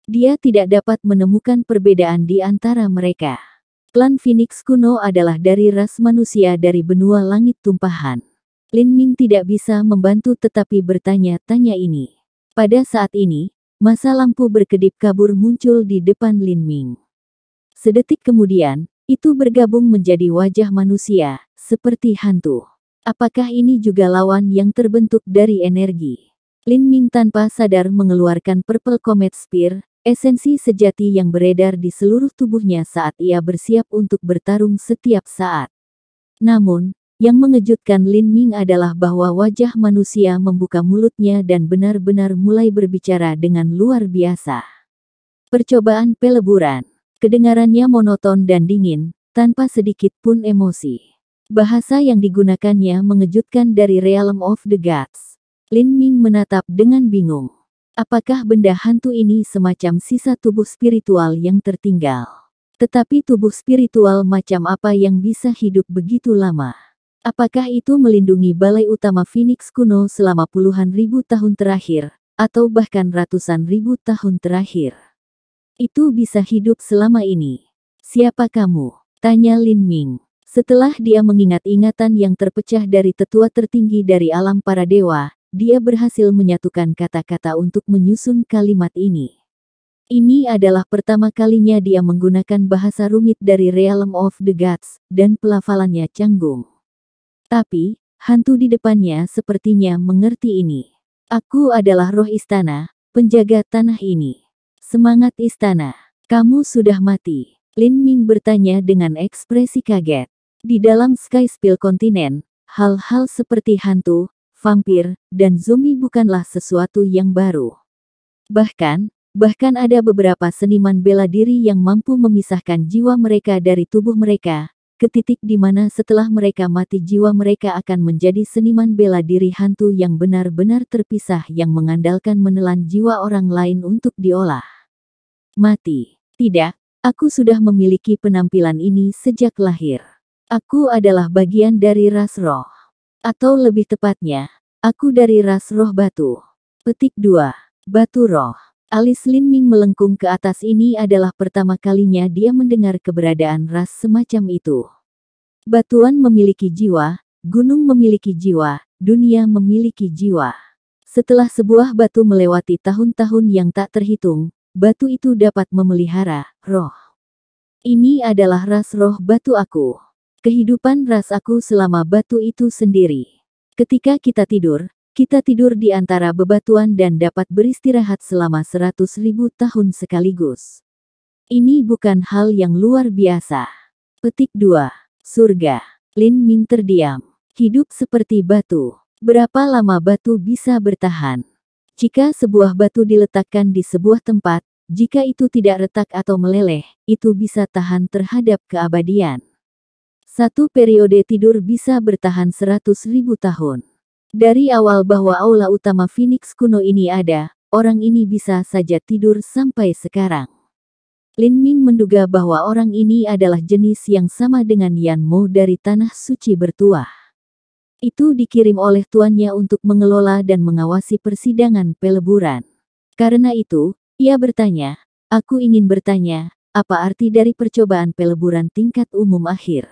Dia tidak dapat menemukan perbedaan di antara mereka. Klan Phoenix kuno adalah dari ras manusia dari benua langit tumpahan. Lin Ming tidak bisa membantu tetapi bertanya-tanya ini. Pada saat ini, masa lampu berkedip kabur muncul di depan Lin Ming. Sedetik kemudian, itu bergabung menjadi wajah manusia, seperti hantu. Apakah ini juga lawan yang terbentuk dari energi? Lin Ming tanpa sadar mengeluarkan Purple Comet Spear, esensi sejati yang beredar di seluruh tubuhnya saat ia bersiap untuk bertarung setiap saat. Namun, yang mengejutkan Lin Ming adalah bahwa wajah manusia membuka mulutnya dan benar-benar mulai berbicara dengan luar biasa. Percobaan peleburan Kedengarannya monoton dan dingin, tanpa sedikit pun emosi. Bahasa yang digunakannya mengejutkan dari realm of the gods. Lin Ming menatap dengan bingung. Apakah benda hantu ini semacam sisa tubuh spiritual yang tertinggal? Tetapi tubuh spiritual macam apa yang bisa hidup begitu lama? Apakah itu melindungi balai utama Phoenix kuno selama puluhan ribu tahun terakhir, atau bahkan ratusan ribu tahun terakhir? itu bisa hidup selama ini. Siapa kamu? Tanya Lin Ming. Setelah dia mengingat ingatan yang terpecah dari tetua tertinggi dari alam para dewa, dia berhasil menyatukan kata-kata untuk menyusun kalimat ini. Ini adalah pertama kalinya dia menggunakan bahasa rumit dari Realm of the Gods, dan pelafalannya canggung. Tapi, hantu di depannya sepertinya mengerti ini. Aku adalah roh istana, penjaga tanah ini. Semangat istana. Kamu sudah mati. Lin Ming bertanya dengan ekspresi kaget. Di dalam Sky Spill Continent, hal-hal seperti hantu, vampir, dan zombie bukanlah sesuatu yang baru. Bahkan, bahkan ada beberapa seniman bela diri yang mampu memisahkan jiwa mereka dari tubuh mereka, ke titik di mana setelah mereka mati jiwa mereka akan menjadi seniman bela diri hantu yang benar-benar terpisah yang mengandalkan menelan jiwa orang lain untuk diolah. Mati. Tidak, aku sudah memiliki penampilan ini sejak lahir. Aku adalah bagian dari ras roh. Atau lebih tepatnya, aku dari ras roh batu. Petik 2. Batu roh. Alis Lin Ming melengkung ke atas ini adalah pertama kalinya dia mendengar keberadaan ras semacam itu. Batuan memiliki jiwa, gunung memiliki jiwa, dunia memiliki jiwa. Setelah sebuah batu melewati tahun-tahun yang tak terhitung, batu itu dapat memelihara roh. Ini adalah ras roh batu aku. Kehidupan ras aku selama batu itu sendiri. Ketika kita tidur, kita tidur di antara bebatuan dan dapat beristirahat selama 100.000 tahun sekaligus. Ini bukan hal yang luar biasa. Petik 2. Surga. Lin Ming terdiam. Hidup seperti batu. Berapa lama batu bisa bertahan? Jika sebuah batu diletakkan di sebuah tempat, jika itu tidak retak atau meleleh, itu bisa tahan terhadap keabadian. Satu periode tidur bisa bertahan 100.000 tahun. Dari awal bahwa aula utama Phoenix kuno ini ada, orang ini bisa saja tidur sampai sekarang. Lin Ming menduga bahwa orang ini adalah jenis yang sama dengan Yan Mo dari Tanah Suci Bertuah itu dikirim oleh tuannya untuk mengelola dan mengawasi persidangan peleburan. Karena itu, ia bertanya, aku ingin bertanya, apa arti dari percobaan peleburan tingkat umum akhir?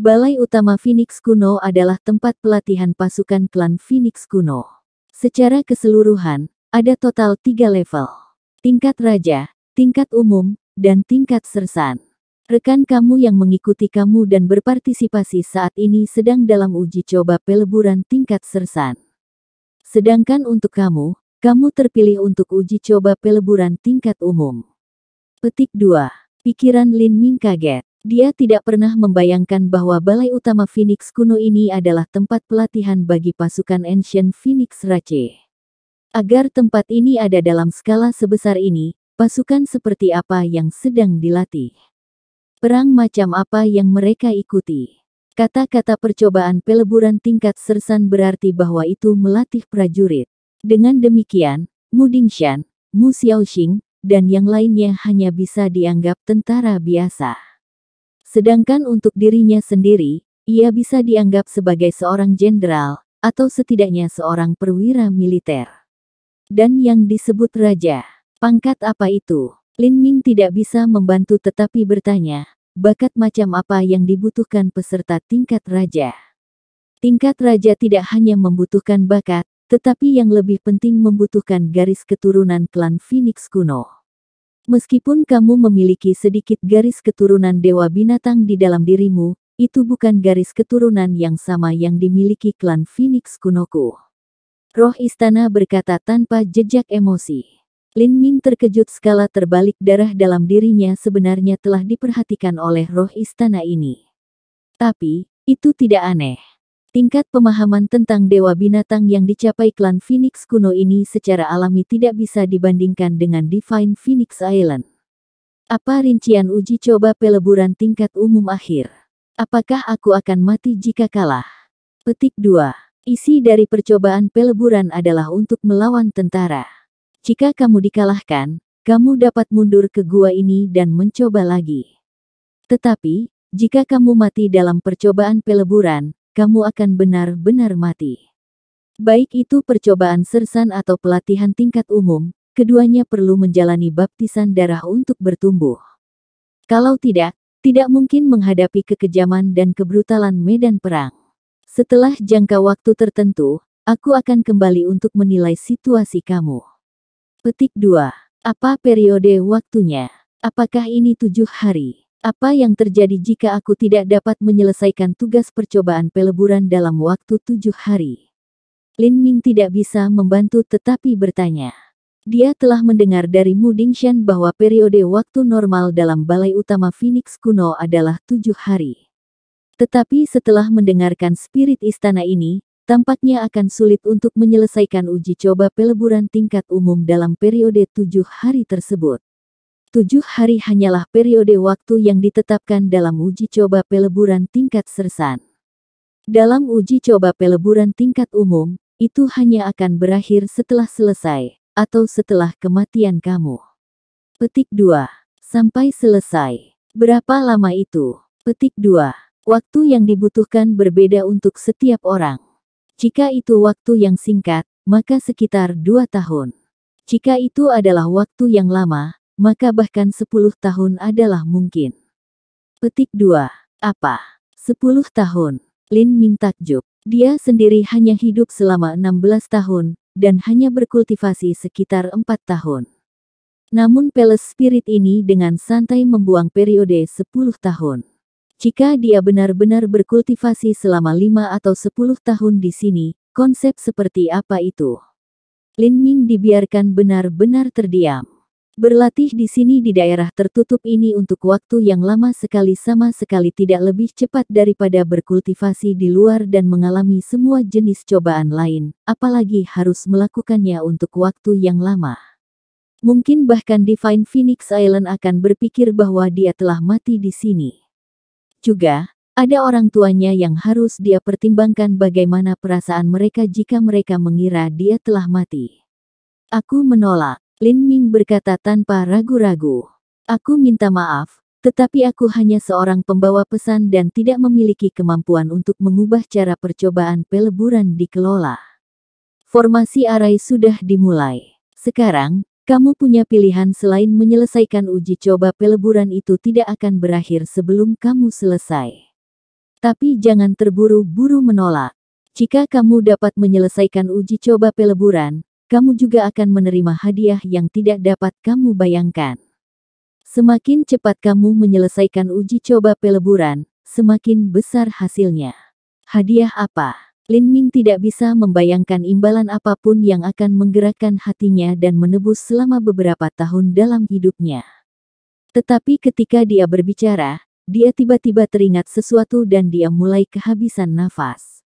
Balai utama Phoenix kuno adalah tempat pelatihan pasukan klan Phoenix kuno. Secara keseluruhan, ada total tiga level. Tingkat raja, tingkat umum, dan tingkat sersan. Rekan kamu yang mengikuti kamu dan berpartisipasi saat ini sedang dalam uji coba peleburan tingkat sersan. Sedangkan untuk kamu, kamu terpilih untuk uji coba peleburan tingkat umum. Petik 2. Pikiran Lin Ming kaget. Dia tidak pernah membayangkan bahwa Balai Utama Phoenix kuno ini adalah tempat pelatihan bagi pasukan Ancient Phoenix Rache. Agar tempat ini ada dalam skala sebesar ini, pasukan seperti apa yang sedang dilatih. Perang macam apa yang mereka ikuti? Kata-kata percobaan peleburan tingkat sersan berarti bahwa itu melatih prajurit. Dengan demikian, Mu Dingshan, Mu Xiaoxing, dan yang lainnya hanya bisa dianggap tentara biasa. Sedangkan untuk dirinya sendiri, ia bisa dianggap sebagai seorang jenderal, atau setidaknya seorang perwira militer. Dan yang disebut raja, pangkat apa itu? Lin Ming tidak bisa membantu tetapi bertanya, bakat macam apa yang dibutuhkan peserta tingkat raja? Tingkat raja tidak hanya membutuhkan bakat, tetapi yang lebih penting membutuhkan garis keturunan klan Phoenix kuno. Meskipun kamu memiliki sedikit garis keturunan dewa binatang di dalam dirimu, itu bukan garis keturunan yang sama yang dimiliki klan Phoenix Kunoku. Roh istana berkata tanpa jejak emosi. Lin Ming terkejut skala terbalik darah dalam dirinya sebenarnya telah diperhatikan oleh roh istana ini. Tapi, itu tidak aneh. Tingkat pemahaman tentang dewa binatang yang dicapai klan Phoenix kuno ini secara alami tidak bisa dibandingkan dengan Divine Phoenix Island. Apa rincian uji coba peleburan tingkat umum akhir? Apakah aku akan mati jika kalah? Petik 2. Isi dari percobaan peleburan adalah untuk melawan tentara. Jika kamu dikalahkan, kamu dapat mundur ke gua ini dan mencoba lagi. Tetapi, jika kamu mati dalam percobaan peleburan, kamu akan benar-benar mati. Baik itu percobaan sersan atau pelatihan tingkat umum, keduanya perlu menjalani baptisan darah untuk bertumbuh. Kalau tidak, tidak mungkin menghadapi kekejaman dan kebrutalan medan perang. Setelah jangka waktu tertentu, aku akan kembali untuk menilai situasi kamu. Petik 2. Apa periode waktunya? Apakah ini tujuh hari? Apa yang terjadi jika aku tidak dapat menyelesaikan tugas percobaan peleburan dalam waktu tujuh hari? Lin Ming tidak bisa membantu tetapi bertanya. Dia telah mendengar dari Mu Dingshan bahwa periode waktu normal dalam balai utama Phoenix kuno adalah tujuh hari. Tetapi setelah mendengarkan spirit istana ini, tampaknya akan sulit untuk menyelesaikan uji coba peleburan tingkat umum dalam periode tujuh hari tersebut. Tujuh hari hanyalah periode waktu yang ditetapkan dalam uji coba peleburan tingkat sersan. Dalam uji coba peleburan tingkat umum, itu hanya akan berakhir setelah selesai, atau setelah kematian kamu. Petik 2. Sampai selesai. Berapa lama itu? Petik 2. Waktu yang dibutuhkan berbeda untuk setiap orang. Jika itu waktu yang singkat, maka sekitar dua tahun. Jika itu adalah waktu yang lama, maka bahkan sepuluh tahun adalah mungkin. Petik dua. Apa? Sepuluh tahun. Lin Ming takjub. Dia sendiri hanya hidup selama 16 tahun, dan hanya berkultivasi sekitar empat tahun. Namun Palace Spirit ini dengan santai membuang periode sepuluh tahun. Jika dia benar-benar berkultivasi selama lima atau sepuluh tahun di sini, konsep seperti apa itu? Lin Ming dibiarkan benar-benar terdiam. Berlatih di sini di daerah tertutup ini untuk waktu yang lama sekali sama sekali tidak lebih cepat daripada berkultivasi di luar dan mengalami semua jenis cobaan lain, apalagi harus melakukannya untuk waktu yang lama. Mungkin bahkan Divine Phoenix Island akan berpikir bahwa dia telah mati di sini. Juga, ada orang tuanya yang harus dia pertimbangkan bagaimana perasaan mereka jika mereka mengira dia telah mati. Aku menolak, Lin Ming berkata tanpa ragu-ragu. Aku minta maaf, tetapi aku hanya seorang pembawa pesan dan tidak memiliki kemampuan untuk mengubah cara percobaan peleburan dikelola. Formasi arai sudah dimulai. Sekarang, kamu punya pilihan selain menyelesaikan uji coba peleburan itu tidak akan berakhir sebelum kamu selesai. Tapi jangan terburu-buru menolak. Jika kamu dapat menyelesaikan uji coba peleburan, kamu juga akan menerima hadiah yang tidak dapat kamu bayangkan. Semakin cepat kamu menyelesaikan uji coba peleburan, semakin besar hasilnya. Hadiah apa? Lin Ming tidak bisa membayangkan imbalan apapun yang akan menggerakkan hatinya dan menebus selama beberapa tahun dalam hidupnya. Tetapi ketika dia berbicara, dia tiba-tiba teringat sesuatu dan dia mulai kehabisan nafas.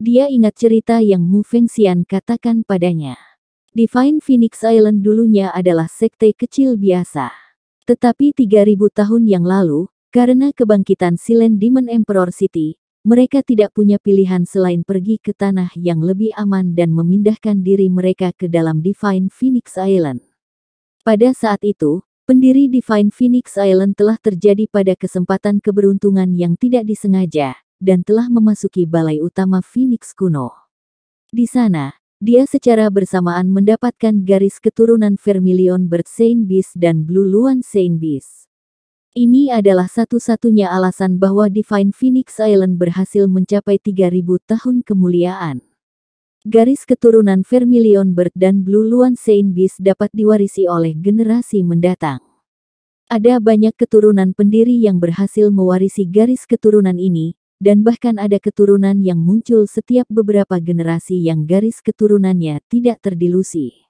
Dia ingat cerita yang Mu Feng Xian katakan padanya. Divine Phoenix Island dulunya adalah sekte kecil biasa. Tetapi 3000 tahun yang lalu, karena kebangkitan Silent Demon Emperor City, mereka tidak punya pilihan selain pergi ke tanah yang lebih aman dan memindahkan diri mereka ke dalam Divine Phoenix Island. Pada saat itu, pendiri Divine Phoenix Island telah terjadi pada kesempatan keberuntungan yang tidak disengaja, dan telah memasuki balai utama Phoenix kuno. Di sana, dia secara bersamaan mendapatkan garis keturunan Vermilion Bird Saint Beast dan Blue Luan Saint Beast. Ini adalah satu-satunya alasan bahwa Divine Phoenix Island berhasil mencapai 3000 tahun kemuliaan. Garis keturunan Vermilion Bird dan Blue Luan Saint Beast dapat diwarisi oleh generasi mendatang. Ada banyak keturunan pendiri yang berhasil mewarisi garis keturunan ini, dan bahkan ada keturunan yang muncul setiap beberapa generasi yang garis keturunannya tidak terdilusi.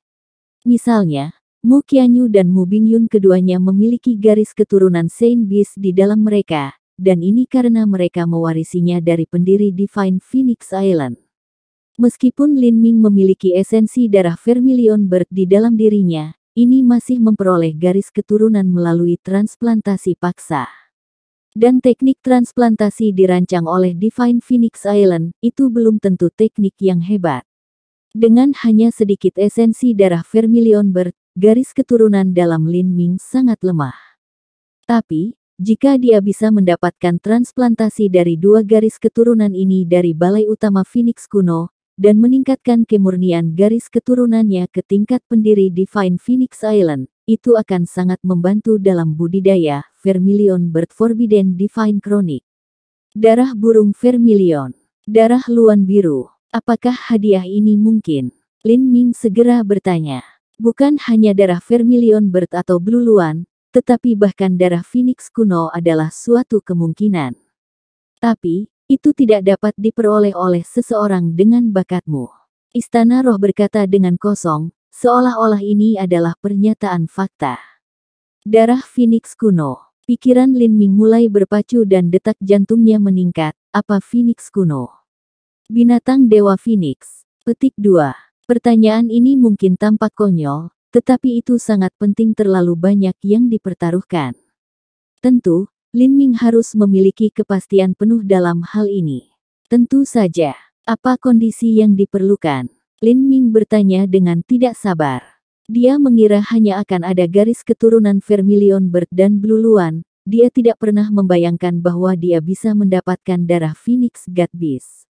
Misalnya, Mu Qianyu dan Mu Bingyun keduanya memiliki garis keturunan Saint Beast di dalam mereka, dan ini karena mereka mewarisinya dari pendiri Divine Phoenix Island. Meskipun Lin Ming memiliki esensi darah Vermilion Bird di dalam dirinya, ini masih memperoleh garis keturunan melalui transplantasi paksa. Dan teknik transplantasi dirancang oleh Divine Phoenix Island, itu belum tentu teknik yang hebat. Dengan hanya sedikit esensi darah Vermilion Bird, garis keturunan dalam Lin Ming sangat lemah. Tapi, jika dia bisa mendapatkan transplantasi dari dua garis keturunan ini dari Balai Utama Phoenix kuno, dan meningkatkan kemurnian garis keturunannya ke tingkat pendiri Divine Phoenix Island, itu akan sangat membantu dalam budidaya Vermilion Bird Forbidden Divine Chronic. Darah burung Vermilion, darah luan biru, apakah hadiah ini mungkin? Lin Ming segera bertanya. Bukan hanya darah vermilion bird atau bluluan, tetapi bahkan darah phoenix kuno adalah suatu kemungkinan. Tapi, itu tidak dapat diperoleh oleh seseorang dengan bakatmu. Istana roh berkata dengan kosong, seolah-olah ini adalah pernyataan fakta. Darah phoenix kuno. Pikiran Lin Ming mulai berpacu dan detak jantungnya meningkat. Apa phoenix kuno? Binatang Dewa Phoenix. Petik 2. Pertanyaan ini mungkin tampak konyol, tetapi itu sangat penting terlalu banyak yang dipertaruhkan. Tentu, Lin Ming harus memiliki kepastian penuh dalam hal ini. Tentu saja, apa kondisi yang diperlukan? Lin Ming bertanya dengan tidak sabar. Dia mengira hanya akan ada garis keturunan Vermilion Bird dan Blue Luan, dia tidak pernah membayangkan bahwa dia bisa mendapatkan darah Phoenix Gatbis.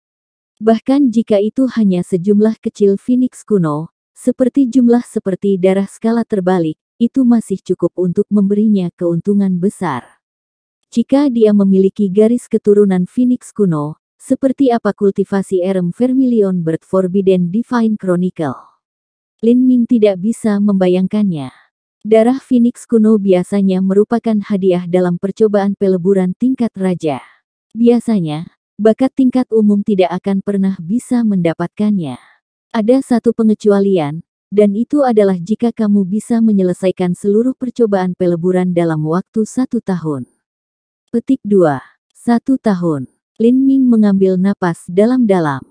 Bahkan jika itu hanya sejumlah kecil Phoenix kuno, seperti jumlah seperti darah skala terbalik, itu masih cukup untuk memberinya keuntungan besar. Jika dia memiliki garis keturunan Phoenix kuno, seperti apa kultivasi Erem Vermilion Bird Forbidden Divine Chronicle. Lin Ming tidak bisa membayangkannya. Darah Phoenix kuno biasanya merupakan hadiah dalam percobaan peleburan tingkat raja. Biasanya, bakat tingkat umum tidak akan pernah bisa mendapatkannya. Ada satu pengecualian, dan itu adalah jika kamu bisa menyelesaikan seluruh percobaan peleburan dalam waktu satu tahun. Petik 2. Satu tahun. Lin Ming mengambil napas dalam-dalam.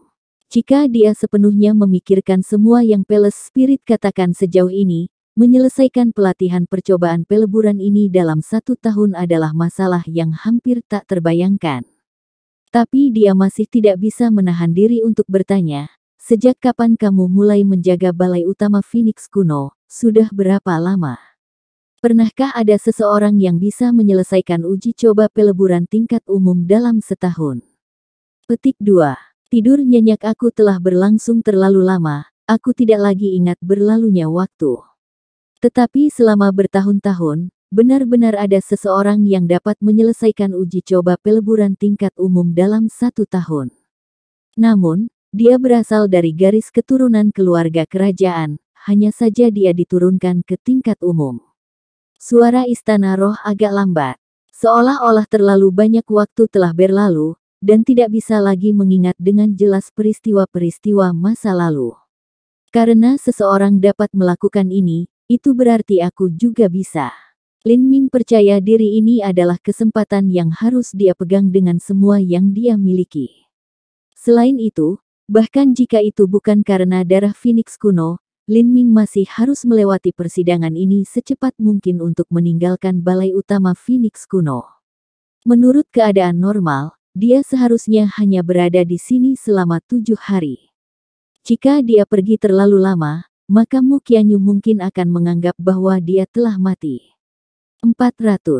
Jika dia sepenuhnya memikirkan semua yang Peles Spirit katakan sejauh ini, menyelesaikan pelatihan percobaan peleburan ini dalam satu tahun adalah masalah yang hampir tak terbayangkan. Tapi dia masih tidak bisa menahan diri untuk bertanya, sejak kapan kamu mulai menjaga balai utama Phoenix kuno, sudah berapa lama? Pernahkah ada seseorang yang bisa menyelesaikan uji coba peleburan tingkat umum dalam setahun? Petik 2. Tidur nyenyak aku telah berlangsung terlalu lama, aku tidak lagi ingat berlalunya waktu. Tetapi selama bertahun-tahun, benar-benar ada seseorang yang dapat menyelesaikan uji coba peleburan tingkat umum dalam satu tahun. Namun, dia berasal dari garis keturunan keluarga kerajaan, hanya saja dia diturunkan ke tingkat umum. Suara istana roh agak lambat, seolah-olah terlalu banyak waktu telah berlalu, dan tidak bisa lagi mengingat dengan jelas peristiwa-peristiwa masa lalu. Karena seseorang dapat melakukan ini, itu berarti aku juga bisa. Lin Ming percaya diri ini adalah kesempatan yang harus dia pegang dengan semua yang dia miliki. Selain itu, bahkan jika itu bukan karena darah Phoenix kuno, Lin Ming masih harus melewati persidangan ini secepat mungkin untuk meninggalkan balai utama Phoenix kuno. Menurut keadaan normal, dia seharusnya hanya berada di sini selama tujuh hari. Jika dia pergi terlalu lama, maka Mukianyu mungkin akan menganggap bahwa dia telah mati. 400.